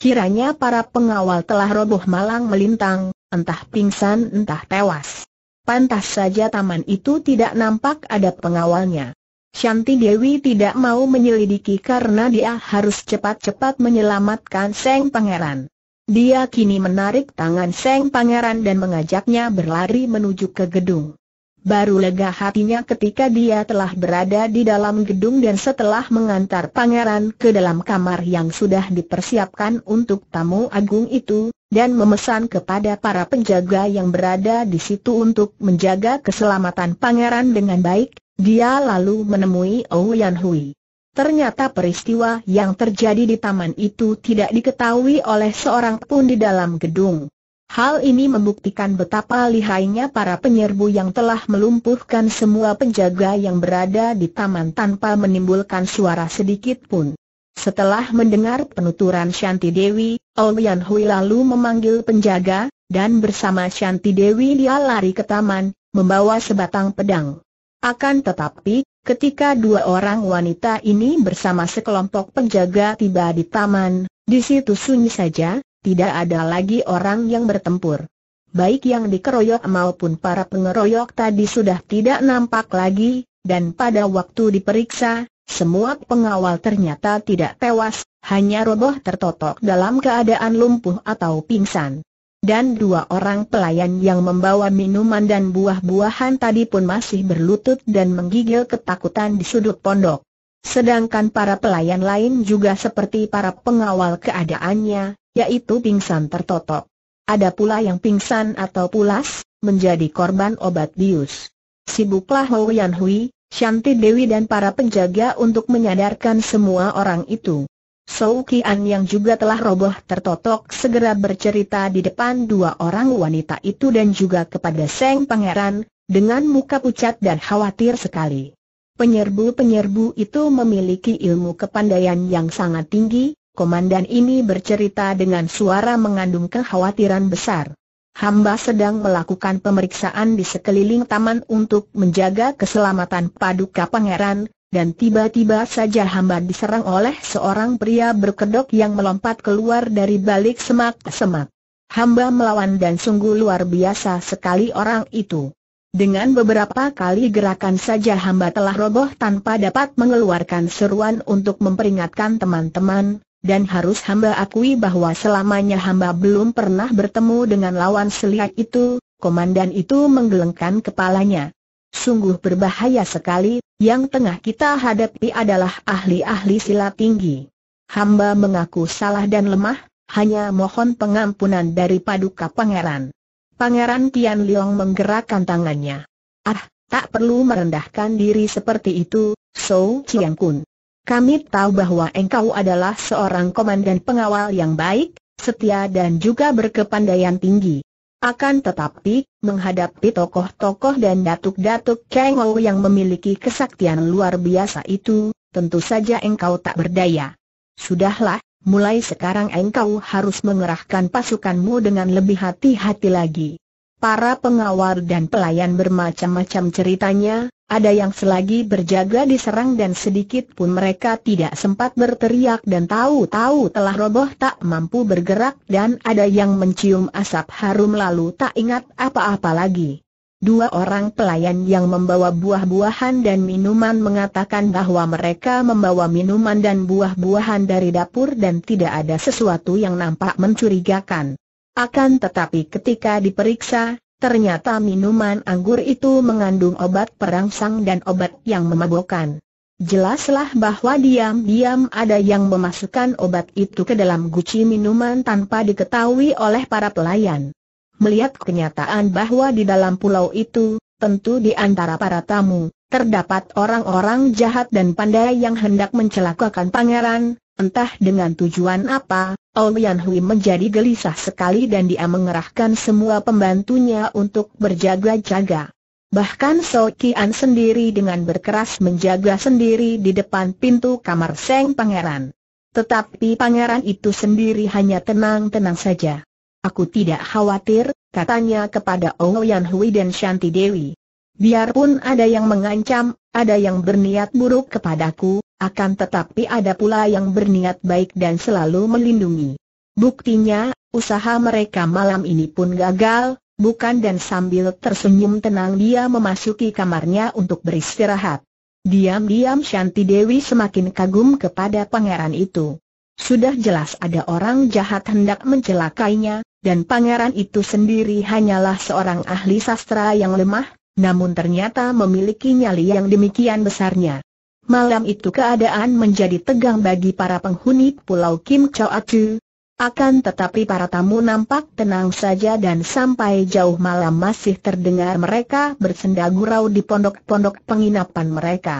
Speaker 1: Kiranya para pengawal telah roboh malang melintang, entah pingsan entah tewas. Pantas saja taman itu tidak nampak ada pengawalnya. Shanti Dewi tidak mau menyelidiki karena dia harus cepat-cepat menyelamatkan Seng Pangeran. Dia kini menarik tangan Seng Pangeran dan mengajaknya berlari menuju ke gedung. Baru lega hatinya ketika dia telah berada di dalam gedung dan setelah mengantar pangeran ke dalam kamar yang sudah dipersiapkan untuk tamu agung itu, dan memesan kepada para penjaga yang berada di situ untuk menjaga keselamatan pangeran dengan baik, dia lalu menemui Ouyang Hui. Ternyata peristiwa yang terjadi di taman itu tidak diketahui oleh seorang pun di dalam gedung. Hal ini membuktikan betapa lihainya para penyerbu yang telah melumpuhkan semua penjaga yang berada di taman tanpa menimbulkan suara sedikit pun. Setelah mendengar penuturan Shanti Dewi, Olian Hui lalu memanggil penjaga, dan bersama Shanti Dewi dia lari ke taman, membawa sebatang pedang. Akan tetapi, ketika dua orang wanita ini bersama sekelompok penjaga tiba di taman, di situ sunyi saja, tidak ada lagi orang yang bertempur. Baik yang dikeroyok maupun para pengeroyok tadi sudah tidak nampak lagi, dan pada waktu diperiksa, semua pengawal ternyata tidak tewas, hanya roboh tertotok dalam keadaan lumpuh atau pingsan. Dan dua orang pelayan yang membawa minuman dan buah-buahan tadi pun masih berlutut dan menggigil ketakutan di sudut pondok. Sedangkan para pelayan lain juga seperti para pengawal keadaannya, yaitu pingsan tertotok. Ada pula yang pingsan atau pulas, menjadi korban obat bius. Sibuklah Hou Yan Hui, Shanti Dewi dan para penjaga untuk menyadarkan semua orang itu. Sou Kian yang juga telah roboh tertotok segera bercerita di depan dua orang wanita itu dan juga kepada Seng Pangeran, dengan muka pucat dan khawatir sekali. Penyerbu-penyerbu itu memiliki ilmu kepandaian yang sangat tinggi, komandan ini bercerita dengan suara mengandung kekhawatiran besar. Hamba sedang melakukan pemeriksaan di sekeliling taman untuk menjaga keselamatan paduka pangeran, dan tiba-tiba saja hamba diserang oleh seorang pria berkedok yang melompat keluar dari balik semak-semak. Hamba melawan dan sungguh luar biasa sekali orang itu. Dengan beberapa kali gerakan saja hamba telah roboh tanpa dapat mengeluarkan seruan untuk memperingatkan teman-teman, dan harus hamba akui bahwa selamanya hamba belum pernah bertemu dengan lawan selihat itu, komandan itu menggelengkan kepalanya. Sungguh berbahaya sekali, yang tengah kita hadapi adalah ahli-ahli silat tinggi. Hamba mengaku salah dan lemah, hanya mohon pengampunan dari paduka pangeran. Pangeran Tian Liong menggerakkan tangannya. Ah, tak perlu merendahkan diri seperti itu, So Chiang Kun. Kami tahu bahwa engkau adalah seorang komandan pengawal yang baik, setia dan juga berkepandaian tinggi. Akan tetapi, menghadapi tokoh-tokoh dan datuk-datuk Kengo yang memiliki kesaktian luar biasa itu, tentu saja engkau tak berdaya. Sudahlah, mulai sekarang engkau harus mengerahkan pasukanmu dengan lebih hati-hati lagi. Para pengawal dan pelayan bermacam-macam ceritanya, ada yang selagi berjaga diserang dan sedikit pun mereka tidak sempat berteriak dan tahu-tahu telah roboh tak mampu bergerak dan ada yang mencium asap harum lalu tak ingat apa-apa lagi. Dua orang pelayan yang membawa buah-buahan dan minuman mengatakan bahwa mereka membawa minuman dan buah-buahan dari dapur dan tidak ada sesuatu yang nampak mencurigakan. Akan tetapi ketika diperiksa, Ternyata minuman anggur itu mengandung obat perangsang dan obat yang memabukkan. Jelaslah bahwa diam-diam ada yang memasukkan obat itu ke dalam guci minuman tanpa diketahui oleh para pelayan. Melihat kenyataan bahwa di dalam pulau itu, tentu di antara para tamu, terdapat orang-orang jahat dan pandai yang hendak mencelakakan pangeran, Entah dengan tujuan apa, Olian Hui menjadi gelisah sekali dan dia mengerahkan semua pembantunya untuk berjaga-jaga. Bahkan So Kian sendiri dengan berkeras menjaga sendiri di depan pintu kamar Seng Pangeran. Tetapi pangeran itu sendiri hanya tenang-tenang saja. Aku tidak khawatir, katanya kepada Olian Hui dan Shanti Dewi. Biarpun ada yang mengancam, ada yang berniat buruk kepadaku, akan tetapi ada pula yang berniat baik dan selalu melindungi. Buktinya, usaha mereka malam ini pun gagal, bukan dan sambil tersenyum tenang dia memasuki kamarnya untuk beristirahat. Diam-diam Shanti Dewi semakin kagum kepada pangeran itu. Sudah jelas ada orang jahat hendak mencelakainya, dan pangeran itu sendiri hanyalah seorang ahli sastra yang lemah, namun ternyata memiliki nyali yang demikian besarnya. Malam itu keadaan menjadi tegang bagi para penghuni Pulau Kim Choatu. Akan tetapi para tamu nampak tenang saja dan sampai jauh malam masih terdengar mereka bersenda gurau di pondok-pondok penginapan mereka.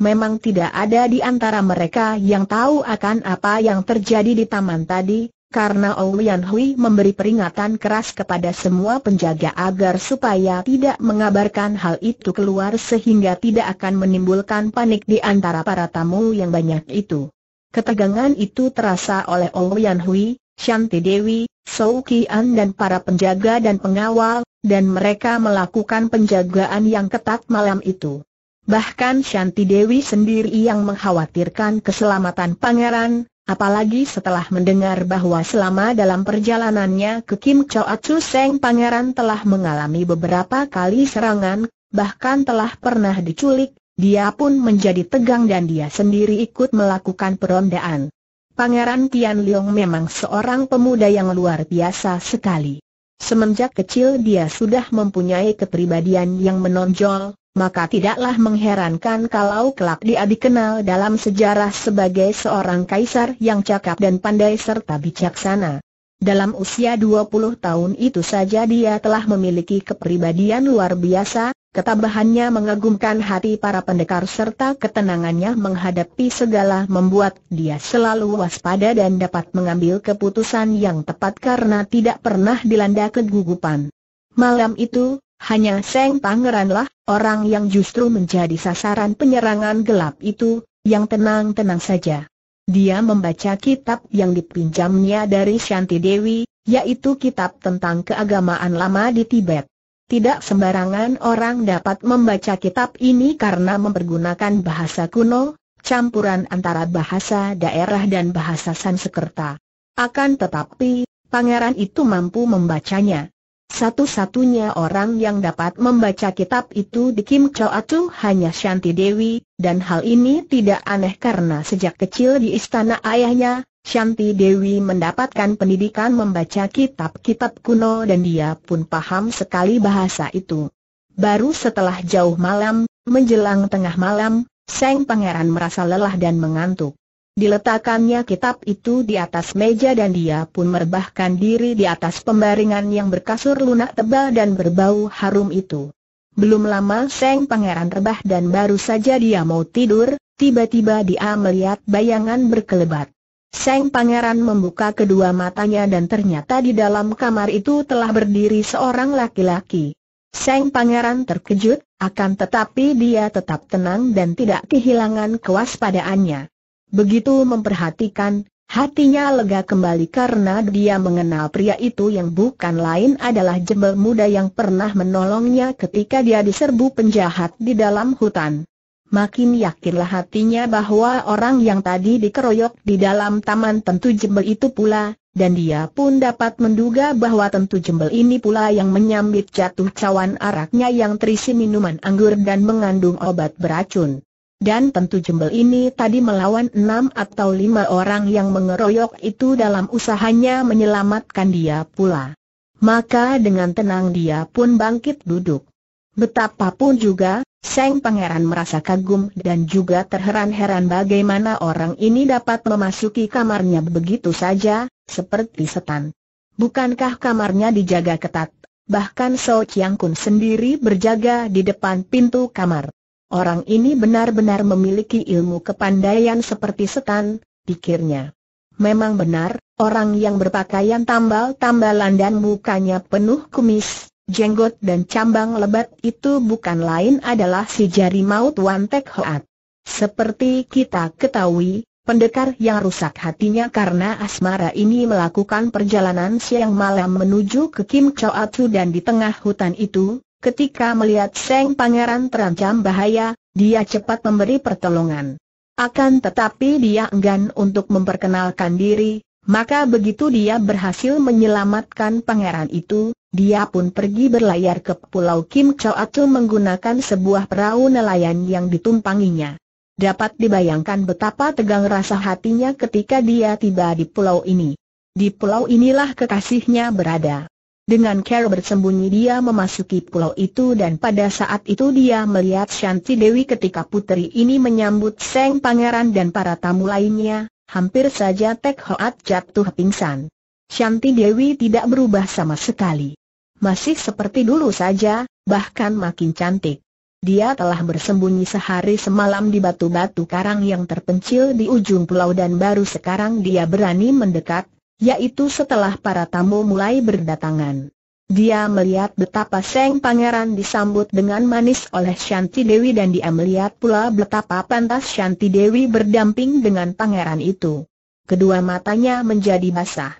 Speaker 1: Memang tidak ada di antara mereka yang tahu akan apa yang terjadi di taman tadi, karena Lian Hui memberi peringatan keras kepada semua penjaga agar supaya tidak mengabarkan hal itu keluar sehingga tidak akan menimbulkan panik di antara para tamu yang banyak itu. Ketegangan itu terasa oleh Lian Hui, Shanti Dewi, Sou Kian dan para penjaga dan pengawal, dan mereka melakukan penjagaan yang ketat malam itu. Bahkan Shanti Dewi sendiri yang mengkhawatirkan keselamatan pangeran, Apalagi setelah mendengar bahwa selama dalam perjalanannya ke Kim Choa Chu Seng Pangeran telah mengalami beberapa kali serangan, bahkan telah pernah diculik, dia pun menjadi tegang dan dia sendiri ikut melakukan perondaan. Pangeran Tian Leong memang seorang pemuda yang luar biasa sekali. Semenjak kecil dia sudah mempunyai kepribadian yang menonjol, maka tidaklah mengherankan kalau kelak dia dikenal dalam sejarah sebagai seorang kaisar yang cakap dan pandai serta bijaksana. Dalam usia 20 tahun itu saja dia telah memiliki kepribadian luar biasa, ketabahannya mengagumkan hati para pendekar serta ketenangannya menghadapi segala membuat dia selalu waspada dan dapat mengambil keputusan yang tepat karena tidak pernah dilanda kegugupan. Malam itu, hanya Seng Pangeranlah, orang yang justru menjadi sasaran penyerangan gelap itu, yang tenang-tenang saja. Dia membaca kitab yang dipinjamnya dari Shanti Dewi, yaitu kitab tentang keagamaan lama di Tibet. Tidak sembarangan orang dapat membaca kitab ini karena mempergunakan bahasa kuno, campuran antara bahasa daerah dan bahasa Sanskerta. Akan tetapi, pangeran itu mampu membacanya. Satu-satunya orang yang dapat membaca kitab itu di Kim Choatu hanya Shanti Dewi, dan hal ini tidak aneh karena sejak kecil di istana ayahnya, Shanti Dewi mendapatkan pendidikan membaca kitab-kitab kuno dan dia pun paham sekali bahasa itu. Baru setelah jauh malam, menjelang tengah malam, Seng Pangeran merasa lelah dan mengantuk. Diletakkannya kitab itu di atas meja dan dia pun merebahkan diri di atas pembaringan yang berkasur lunak tebal dan berbau harum itu. Belum lama Seng Pangeran rebah dan baru saja dia mau tidur, tiba-tiba dia melihat bayangan berkelebat. Seng Pangeran membuka kedua matanya dan ternyata di dalam kamar itu telah berdiri seorang laki-laki. Seng Pangeran terkejut, akan tetapi dia tetap tenang dan tidak kehilangan kewaspadaannya. Begitu memperhatikan, hatinya lega kembali karena dia mengenal pria itu yang bukan lain adalah jebel muda yang pernah menolongnya ketika dia diserbu penjahat di dalam hutan. Makin yakinlah hatinya bahwa orang yang tadi dikeroyok di dalam taman tentu jembel itu pula, dan dia pun dapat menduga bahwa tentu jembel ini pula yang menyambit jatuh cawan araknya yang terisi minuman anggur dan mengandung obat beracun. Dan tentu jembel ini tadi melawan enam atau lima orang yang mengeroyok itu dalam usahanya menyelamatkan dia pula. Maka dengan tenang dia pun bangkit duduk. Betapapun juga, Seng Pangeran merasa kagum dan juga terheran-heran bagaimana orang ini dapat memasuki kamarnya begitu saja, seperti setan. Bukankah kamarnya dijaga ketat? Bahkan So Chiang Kun sendiri berjaga di depan pintu kamar. Orang ini benar-benar memiliki ilmu kepandaian seperti setan, pikirnya. Memang benar, orang yang berpakaian tambal-tambalan dan mukanya penuh kumis, jenggot dan cambang lebat itu bukan lain adalah si jari maut Wan Tek Hoat. Seperti kita ketahui, pendekar yang rusak hatinya karena asmara ini melakukan perjalanan siang malam menuju ke Kim Choa Atu dan di tengah hutan itu, Ketika melihat Seng Pangeran terancam bahaya, dia cepat memberi pertolongan. Akan tetapi dia enggan untuk memperkenalkan diri, maka begitu dia berhasil menyelamatkan pangeran itu, dia pun pergi berlayar ke Pulau Kim Chao Atu menggunakan sebuah perahu nelayan yang ditumpanginya. Dapat dibayangkan betapa tegang rasa hatinya ketika dia tiba di pulau ini. Di pulau inilah kekasihnya berada. Dengan cara bersembunyi dia memasuki pulau itu dan pada saat itu dia melihat Shanti Dewi ketika putri ini menyambut Seng Pangeran dan para tamu lainnya, hampir saja Tek Hoat jatuh pingsan. Shanti Dewi tidak berubah sama sekali. Masih seperti dulu saja, bahkan makin cantik. Dia telah bersembunyi sehari semalam di batu-batu karang yang terpencil di ujung pulau dan baru sekarang dia berani mendekat yaitu setelah para tamu mulai berdatangan. Dia melihat betapa Seng Pangeran disambut dengan manis oleh Shanti Dewi dan dia melihat pula betapa pantas Shanti Dewi berdamping dengan pangeran itu. Kedua matanya menjadi basah.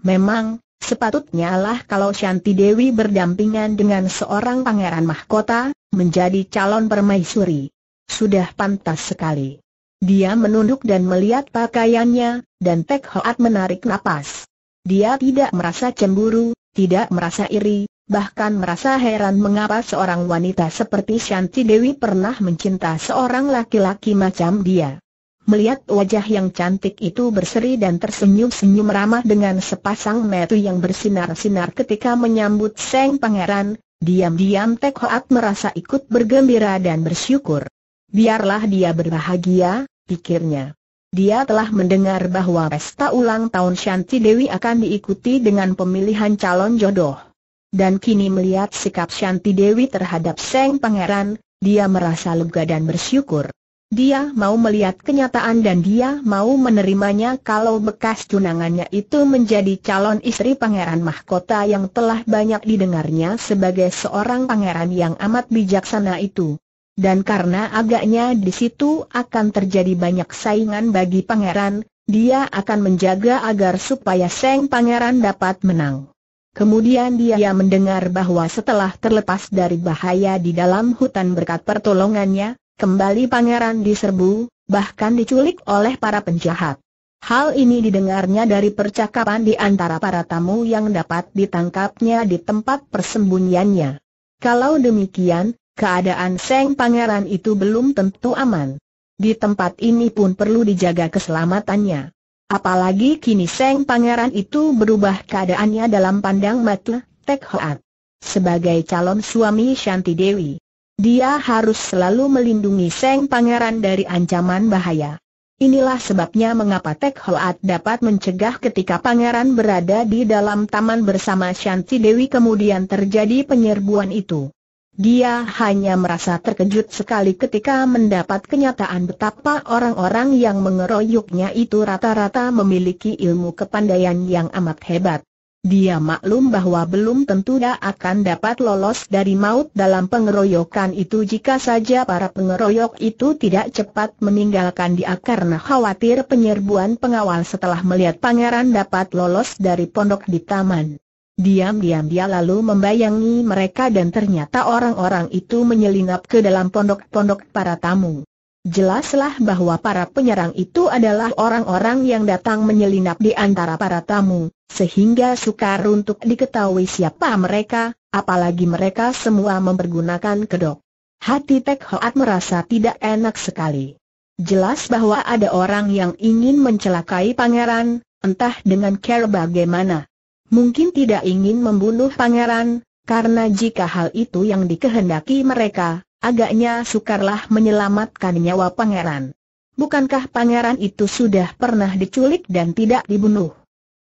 Speaker 1: Memang, sepatutnya lah kalau Shanti Dewi berdampingan dengan seorang pangeran mahkota, menjadi calon permaisuri. Sudah pantas sekali. Dia menunduk dan melihat pakaiannya, dan Pek Hoat menarik napas. Dia tidak merasa cemburu, tidak merasa iri, bahkan merasa heran mengapa seorang wanita seperti Shanti Dewi pernah mencinta seorang laki-laki macam dia. Melihat wajah yang cantik itu berseri dan tersenyum-senyum ramah dengan sepasang metu yang bersinar-sinar ketika menyambut Seng Pangeran, diam-diam Tek Hoat merasa ikut bergembira dan bersyukur. Biarlah dia berbahagia, pikirnya. Dia telah mendengar bahwa pesta ulang tahun Shanti Dewi akan diikuti dengan pemilihan calon jodoh. Dan kini melihat sikap Shanti Dewi terhadap Seng Pangeran, dia merasa lega dan bersyukur. Dia mau melihat kenyataan dan dia mau menerimanya kalau bekas tunangannya itu menjadi calon istri Pangeran Mahkota yang telah banyak didengarnya sebagai seorang pangeran yang amat bijaksana itu. Dan karena agaknya di situ akan terjadi banyak saingan bagi pangeran, dia akan menjaga agar supaya Seng Pangeran dapat menang. Kemudian dia mendengar bahwa setelah terlepas dari bahaya di dalam hutan berkat pertolongannya, kembali pangeran diserbu, bahkan diculik oleh para penjahat. Hal ini didengarnya dari percakapan di antara para tamu yang dapat ditangkapnya di tempat persembunyiannya. Kalau demikian, keadaan Seng Pangeran itu belum tentu aman. Di tempat ini pun perlu dijaga keselamatannya. Apalagi kini Seng Pangeran itu berubah keadaannya dalam pandang mata Tek Hoat. Sebagai calon suami Shanti Dewi, dia harus selalu melindungi Seng Pangeran dari ancaman bahaya. Inilah sebabnya mengapa Tek Hoat dapat mencegah ketika pangeran berada di dalam taman bersama Shanti Dewi kemudian terjadi penyerbuan itu. Dia hanya merasa terkejut sekali ketika mendapat kenyataan betapa orang-orang yang mengeroyoknya itu rata-rata memiliki ilmu kepandaian yang amat hebat. Dia maklum bahwa belum tentu dia akan dapat lolos dari maut dalam pengeroyokan itu jika saja para pengeroyok itu tidak cepat meninggalkan dia karena khawatir penyerbuan pengawal setelah melihat pangeran dapat lolos dari pondok di taman. Diam-diam dia lalu membayangi mereka dan ternyata orang-orang itu menyelinap ke dalam pondok-pondok para tamu. Jelaslah bahwa para penyerang itu adalah orang-orang yang datang menyelinap di antara para tamu, sehingga sukar untuk diketahui siapa mereka, apalagi mereka semua mempergunakan kedok. Hati Tek Hoat merasa tidak enak sekali. Jelas bahwa ada orang yang ingin mencelakai pangeran, entah dengan care bagaimana mungkin tidak ingin membunuh pangeran, karena jika hal itu yang dikehendaki mereka, agaknya sukarlah menyelamatkan nyawa pangeran. Bukankah pangeran itu sudah pernah diculik dan tidak dibunuh?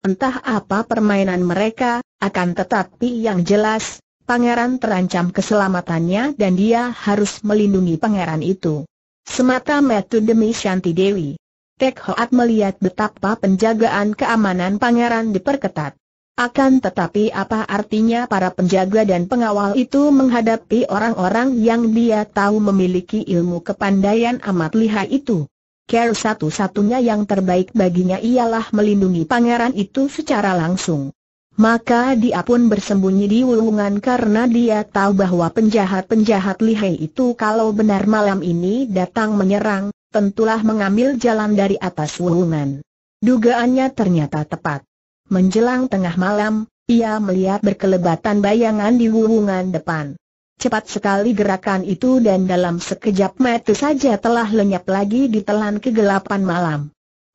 Speaker 1: Entah apa permainan mereka, akan tetapi yang jelas, pangeran terancam keselamatannya dan dia harus melindungi pangeran itu. Semata metu demi Shanti Dewi. Tek Hoat melihat betapa penjagaan keamanan pangeran diperketat. Akan tetapi apa artinya para penjaga dan pengawal itu menghadapi orang-orang yang dia tahu memiliki ilmu kepandaian amat lihai itu? Care satu-satunya yang terbaik baginya ialah melindungi pangeran itu secara langsung. Maka dia pun bersembunyi di wulungan karena dia tahu bahwa penjahat-penjahat lihai itu kalau benar malam ini datang menyerang, tentulah mengambil jalan dari atas wulungan. Dugaannya ternyata tepat. Menjelang tengah malam, ia melihat berkelebatan bayangan di wuhungan depan. Cepat sekali gerakan itu dan dalam sekejap mata saja telah lenyap lagi di telan kegelapan malam.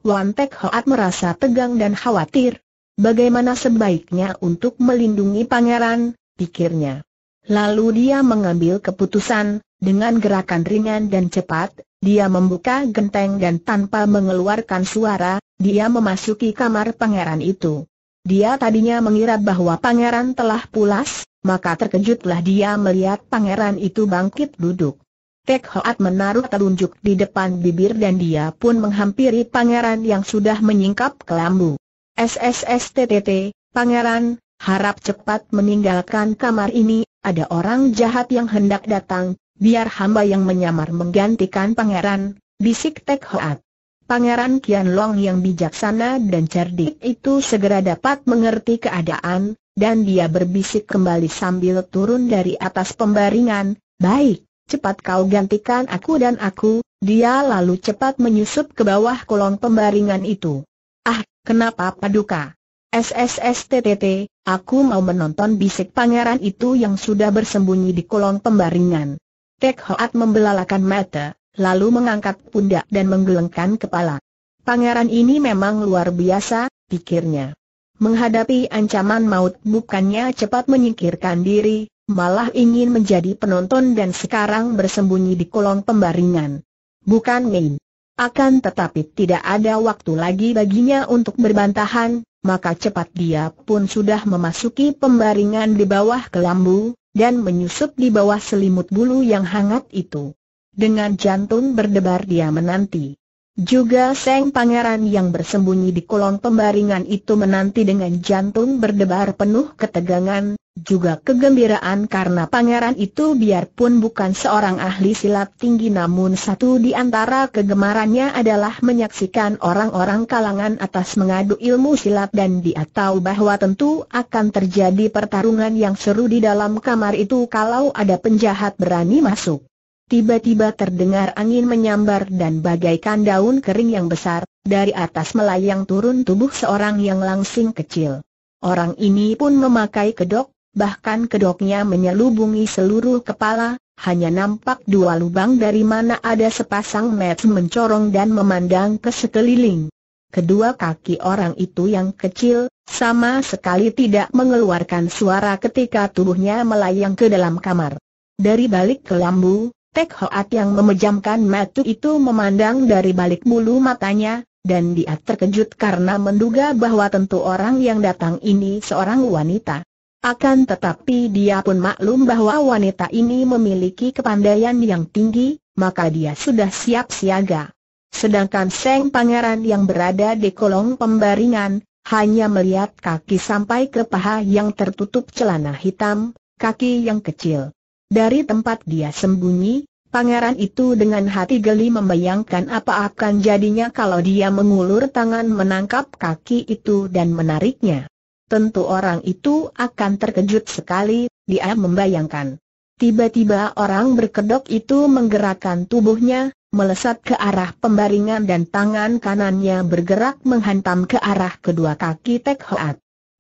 Speaker 1: Wan Teck Hoat merasa tegang dan khawatir. Bagaimana sebaiknya untuk melindungi pangeran, pikirnya. Lalu dia mengambil keputusan, dengan gerakan ringan dan cepat, dia membuka genteng dan tanpa mengeluarkan suara, dia memasuki kamar pangeran itu. Dia tadinya mengira bahwa pangeran telah pulas, maka terkejutlah dia melihat pangeran itu bangkit duduk. Tek Hoat menaruh telunjuk di depan bibir dan dia pun menghampiri pangeran yang sudah menyingkap kelambu. SSSTTT, pangeran, harap cepat meninggalkan kamar ini, ada orang jahat yang hendak datang, biar hamba yang menyamar menggantikan pangeran, bisik Tek Hoat. Pangeran Kian Long yang bijaksana dan cerdik itu segera dapat mengerti keadaan, dan dia berbisik kembali sambil turun dari atas pembaringan, Baik, cepat kau gantikan aku dan aku, dia lalu cepat menyusup ke bawah kolong pembaringan itu. Ah, kenapa paduka? SSSTTT, aku mau menonton bisik pangeran itu yang sudah bersembunyi di kolong pembaringan. Tek Hoat membelalakan mata, lalu mengangkat pundak dan menggelengkan kepala. Pangeran ini memang luar biasa, pikirnya. Menghadapi ancaman maut bukannya cepat menyingkirkan diri, malah ingin menjadi penonton dan sekarang bersembunyi di kolong pembaringan. Bukan main. Akan tetapi tidak ada waktu lagi baginya untuk berbantahan, maka cepat dia pun sudah memasuki pembaringan di bawah kelambu, dan menyusup di bawah selimut bulu yang hangat itu. Dengan jantung berdebar dia menanti. Juga Seng Pangeran yang bersembunyi di kolong pembaringan itu menanti dengan jantung berdebar penuh ketegangan, juga kegembiraan karena pangeran itu biarpun bukan seorang ahli silat tinggi namun satu di antara kegemarannya adalah menyaksikan orang-orang kalangan atas mengadu ilmu silat dan dia tahu bahwa tentu akan terjadi pertarungan yang seru di dalam kamar itu kalau ada penjahat berani masuk. Tiba-tiba terdengar angin menyambar dan bagaikan daun kering yang besar, dari atas melayang turun tubuh seorang yang langsing kecil. Orang ini pun memakai kedok, bahkan kedoknya menyelubungi seluruh kepala, hanya nampak dua lubang dari mana ada sepasang mata mencorong dan memandang ke sekeliling. Kedua kaki orang itu yang kecil, sama sekali tidak mengeluarkan suara ketika tubuhnya melayang ke dalam kamar. Dari balik kelambu, Tek Hoat yang memejamkan mata itu memandang dari balik bulu matanya, dan dia terkejut karena menduga bahwa tentu orang yang datang ini seorang wanita. Akan tetapi dia pun maklum bahwa wanita ini memiliki kepandaian yang tinggi, maka dia sudah siap siaga. Sedangkan Seng Pangeran yang berada di kolong pembaringan, hanya melihat kaki sampai ke paha yang tertutup celana hitam, kaki yang kecil. Dari tempat dia sembunyi, pangeran itu dengan hati geli membayangkan apa akan jadinya kalau dia mengulur tangan menangkap kaki itu dan menariknya. Tentu orang itu akan terkejut sekali, dia membayangkan. Tiba-tiba orang berkedok itu menggerakkan tubuhnya, melesat ke arah pembaringan dan tangan kanannya bergerak menghantam ke arah kedua kaki Tek Hoat.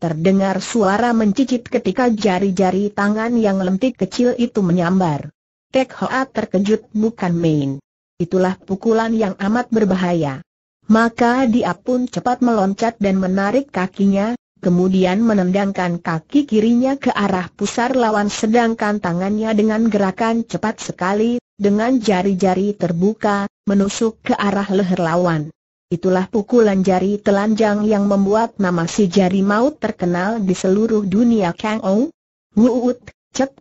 Speaker 1: Terdengar suara mencicit ketika jari-jari tangan yang lentik kecil itu menyambar. Tek Hoa terkejut bukan main. Itulah pukulan yang amat berbahaya. Maka dia pun cepat meloncat dan menarik kakinya, kemudian menendangkan kaki kirinya ke arah pusar lawan sedangkan tangannya dengan gerakan cepat sekali, dengan jari-jari terbuka, menusuk ke arah leher lawan. Itulah pukulan jari telanjang yang membuat nama si jari maut terkenal di seluruh dunia Kang Ou. Wuut, cek.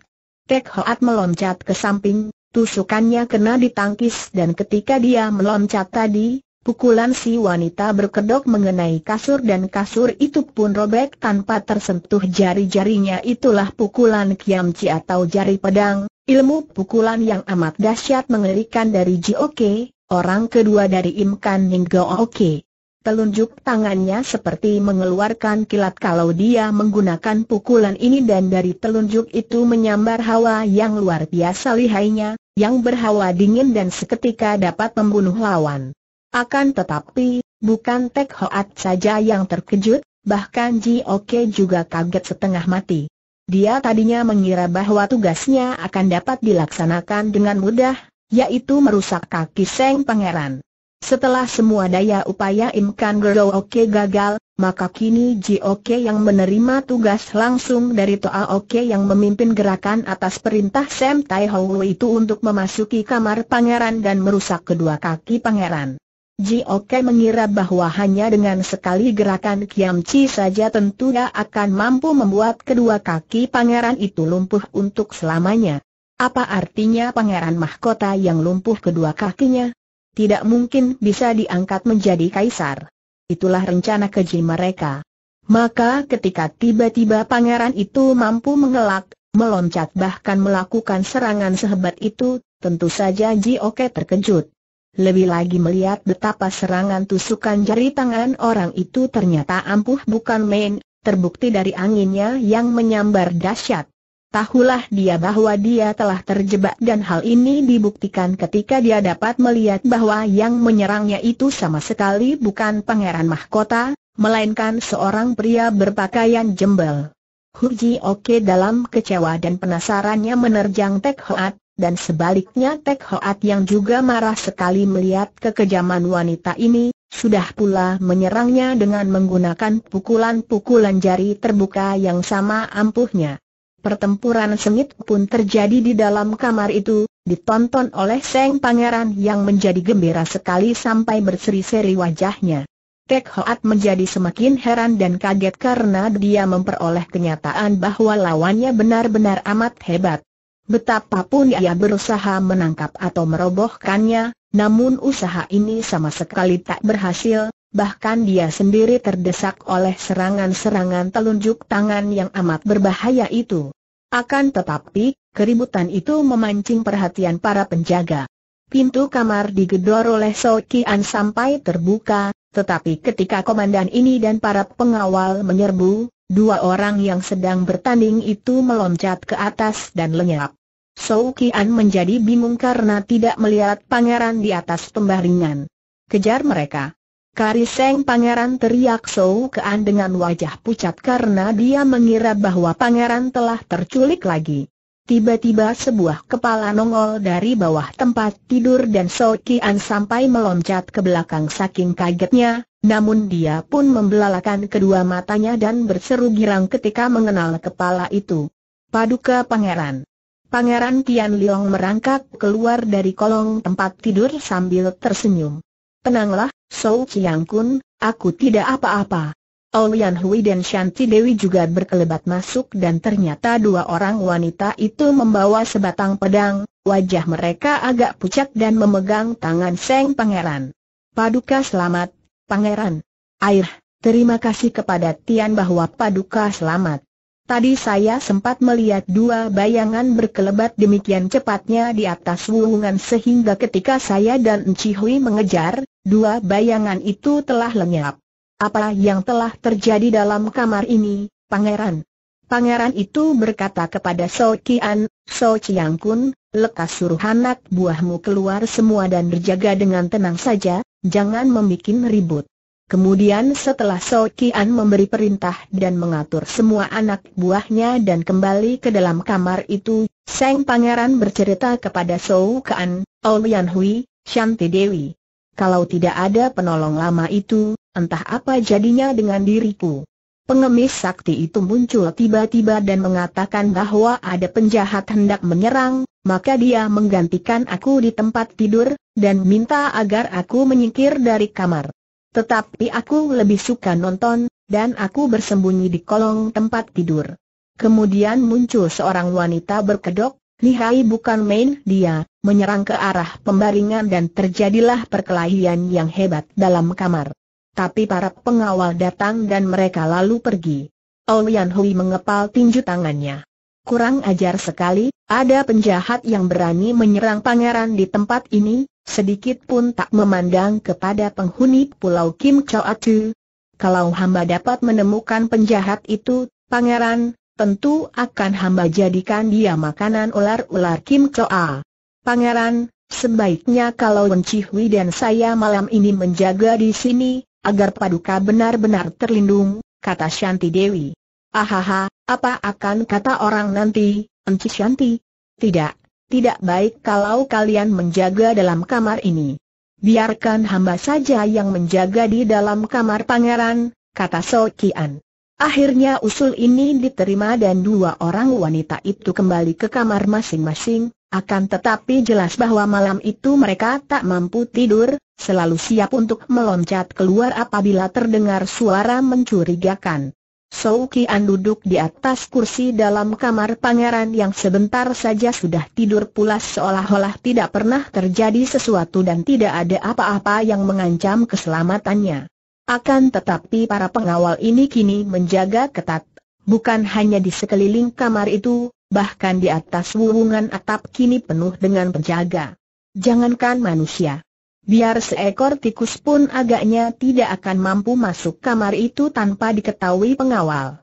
Speaker 1: Tek Hoat meloncat ke samping, tusukannya kena ditangkis dan ketika dia meloncat tadi, pukulan si wanita berkedok mengenai kasur dan kasur itu pun robek tanpa tersentuh jari-jarinya itulah pukulan kiamci atau jari pedang, ilmu pukulan yang amat dahsyat mengerikan dari Jioke, Orang kedua dari Imkan hingga Oke. Telunjuk tangannya seperti mengeluarkan kilat kalau dia menggunakan pukulan ini dan dari telunjuk itu menyambar hawa yang luar biasa lihainya, yang berhawa dingin dan seketika dapat membunuh lawan. Akan tetapi, bukan Tek Hoat saja yang terkejut, bahkan Ji Oke juga kaget setengah mati. Dia tadinya mengira bahwa tugasnya akan dapat dilaksanakan dengan mudah, yaitu merusak kaki Seng Pangeran. Setelah semua daya upaya Im Kan Gero Oke gagal, maka kini Ji Oke yang menerima tugas langsung dari Toa Oke yang memimpin gerakan atas perintah Sam Tai Lu itu untuk memasuki kamar pangeran dan merusak kedua kaki pangeran. Ji Oke mengira bahwa hanya dengan sekali gerakan Kiam Chi saja tentunya akan mampu membuat kedua kaki pangeran itu lumpuh untuk selamanya. Apa artinya pangeran mahkota yang lumpuh kedua kakinya? Tidak mungkin bisa diangkat menjadi kaisar. Itulah rencana keji mereka. Maka ketika tiba-tiba pangeran itu mampu mengelak, meloncat bahkan melakukan serangan sehebat itu, tentu saja Ji Oke terkejut. Lebih lagi melihat betapa serangan tusukan jari tangan orang itu ternyata ampuh bukan main, terbukti dari anginnya yang menyambar dahsyat. Tahulah dia bahwa dia telah terjebak dan hal ini dibuktikan ketika dia dapat melihat bahwa yang menyerangnya itu sama sekali bukan pangeran mahkota, melainkan seorang pria berpakaian jembel. Huji Oke dalam kecewa dan penasarannya menerjang Tek Hoat, dan sebaliknya Tek Hoat yang juga marah sekali melihat kekejaman wanita ini, sudah pula menyerangnya dengan menggunakan pukulan-pukulan jari terbuka yang sama ampuhnya. Pertempuran sengit pun terjadi di dalam kamar itu, ditonton oleh Seng Pangeran yang menjadi gembira sekali sampai berseri-seri wajahnya. Tek Hoat menjadi semakin heran dan kaget karena dia memperoleh kenyataan bahwa lawannya benar-benar amat hebat. Betapapun ia berusaha menangkap atau merobohkannya, namun usaha ini sama sekali tak berhasil, bahkan dia sendiri terdesak oleh serangan-serangan telunjuk tangan yang amat berbahaya itu. Akan tetapi, keributan itu memancing perhatian para penjaga. Pintu kamar digedor oleh So Kian sampai terbuka, tetapi ketika komandan ini dan para pengawal menyerbu, dua orang yang sedang bertanding itu meloncat ke atas dan lenyap. So Kian menjadi bingung karena tidak melihat pangeran di atas pembaringan. Kejar mereka. Kariseng pangeran teriak Sou Kean dengan wajah pucat karena dia mengira bahwa pangeran telah terculik lagi. Tiba-tiba sebuah kepala nongol dari bawah tempat tidur dan Sou Kean sampai meloncat ke belakang saking kagetnya, namun dia pun membelalakan kedua matanya dan berseru girang ketika mengenal kepala itu. Paduka pangeran. Pangeran Tian Liong merangkak keluar dari kolong tempat tidur sambil tersenyum. Tenanglah, Sou Chiang Kun, aku tidak apa-apa. Olian Hui dan Shanti Dewi juga berkelebat masuk dan ternyata dua orang wanita itu membawa sebatang pedang, wajah mereka agak pucat dan memegang tangan Seng Pangeran. Paduka selamat, Pangeran. Air, terima kasih kepada Tian bahwa Paduka selamat. Tadi saya sempat melihat dua bayangan berkelebat demikian cepatnya di atas wuhungan sehingga ketika saya dan Enci Hui mengejar, Dua bayangan itu telah lenyap. Apa yang telah terjadi dalam kamar ini, pangeran? Pangeran itu berkata kepada So Kian, So Chiang Kun, lekas suruh anak buahmu keluar semua dan berjaga dengan tenang saja, jangan membuat ribut. Kemudian setelah So Kian memberi perintah dan mengatur semua anak buahnya dan kembali ke dalam kamar itu, Seng Pangeran bercerita kepada So Kian, Ouyan Hui, Shanti Dewi, kalau tidak ada penolong lama itu, entah apa jadinya dengan diriku. Pengemis sakti itu muncul tiba-tiba dan mengatakan bahwa ada penjahat hendak menyerang, maka dia menggantikan aku di tempat tidur, dan minta agar aku menyingkir dari kamar. Tetapi aku lebih suka nonton, dan aku bersembunyi di kolong tempat tidur. Kemudian muncul seorang wanita berkedok, Lihai bukan main dia, menyerang ke arah pembaringan dan terjadilah perkelahian yang hebat dalam kamar. Tapi para pengawal datang dan mereka lalu pergi. Olian Hui mengepal tinju tangannya. Kurang ajar sekali, ada penjahat yang berani menyerang pangeran di tempat ini, sedikit pun tak memandang kepada penghuni pulau Kim Chao Chu. Kalau hamba dapat menemukan penjahat itu, pangeran, tentu akan hamba jadikan dia makanan ular-ular Kim Choa. Pangeran, sebaiknya kalau Wen Chihui dan saya malam ini menjaga di sini, agar paduka benar-benar terlindung, kata Shanti Dewi. Ahaha, apa akan kata orang nanti, Enci Shanti? Tidak, tidak baik kalau kalian menjaga dalam kamar ini. Biarkan hamba saja yang menjaga di dalam kamar pangeran, kata So Kian. Akhirnya usul ini diterima dan dua orang wanita itu kembali ke kamar masing-masing, akan tetapi jelas bahwa malam itu mereka tak mampu tidur, selalu siap untuk meloncat keluar apabila terdengar suara mencurigakan. Sou Kian duduk di atas kursi dalam kamar pangeran yang sebentar saja sudah tidur pulas seolah-olah tidak pernah terjadi sesuatu dan tidak ada apa-apa yang mengancam keselamatannya. Akan tetapi para pengawal ini kini menjaga ketat, bukan hanya di sekeliling kamar itu, bahkan di atas wuwungan atap kini penuh dengan penjaga. Jangankan manusia. Biar seekor tikus pun agaknya tidak akan mampu masuk kamar itu tanpa diketahui pengawal.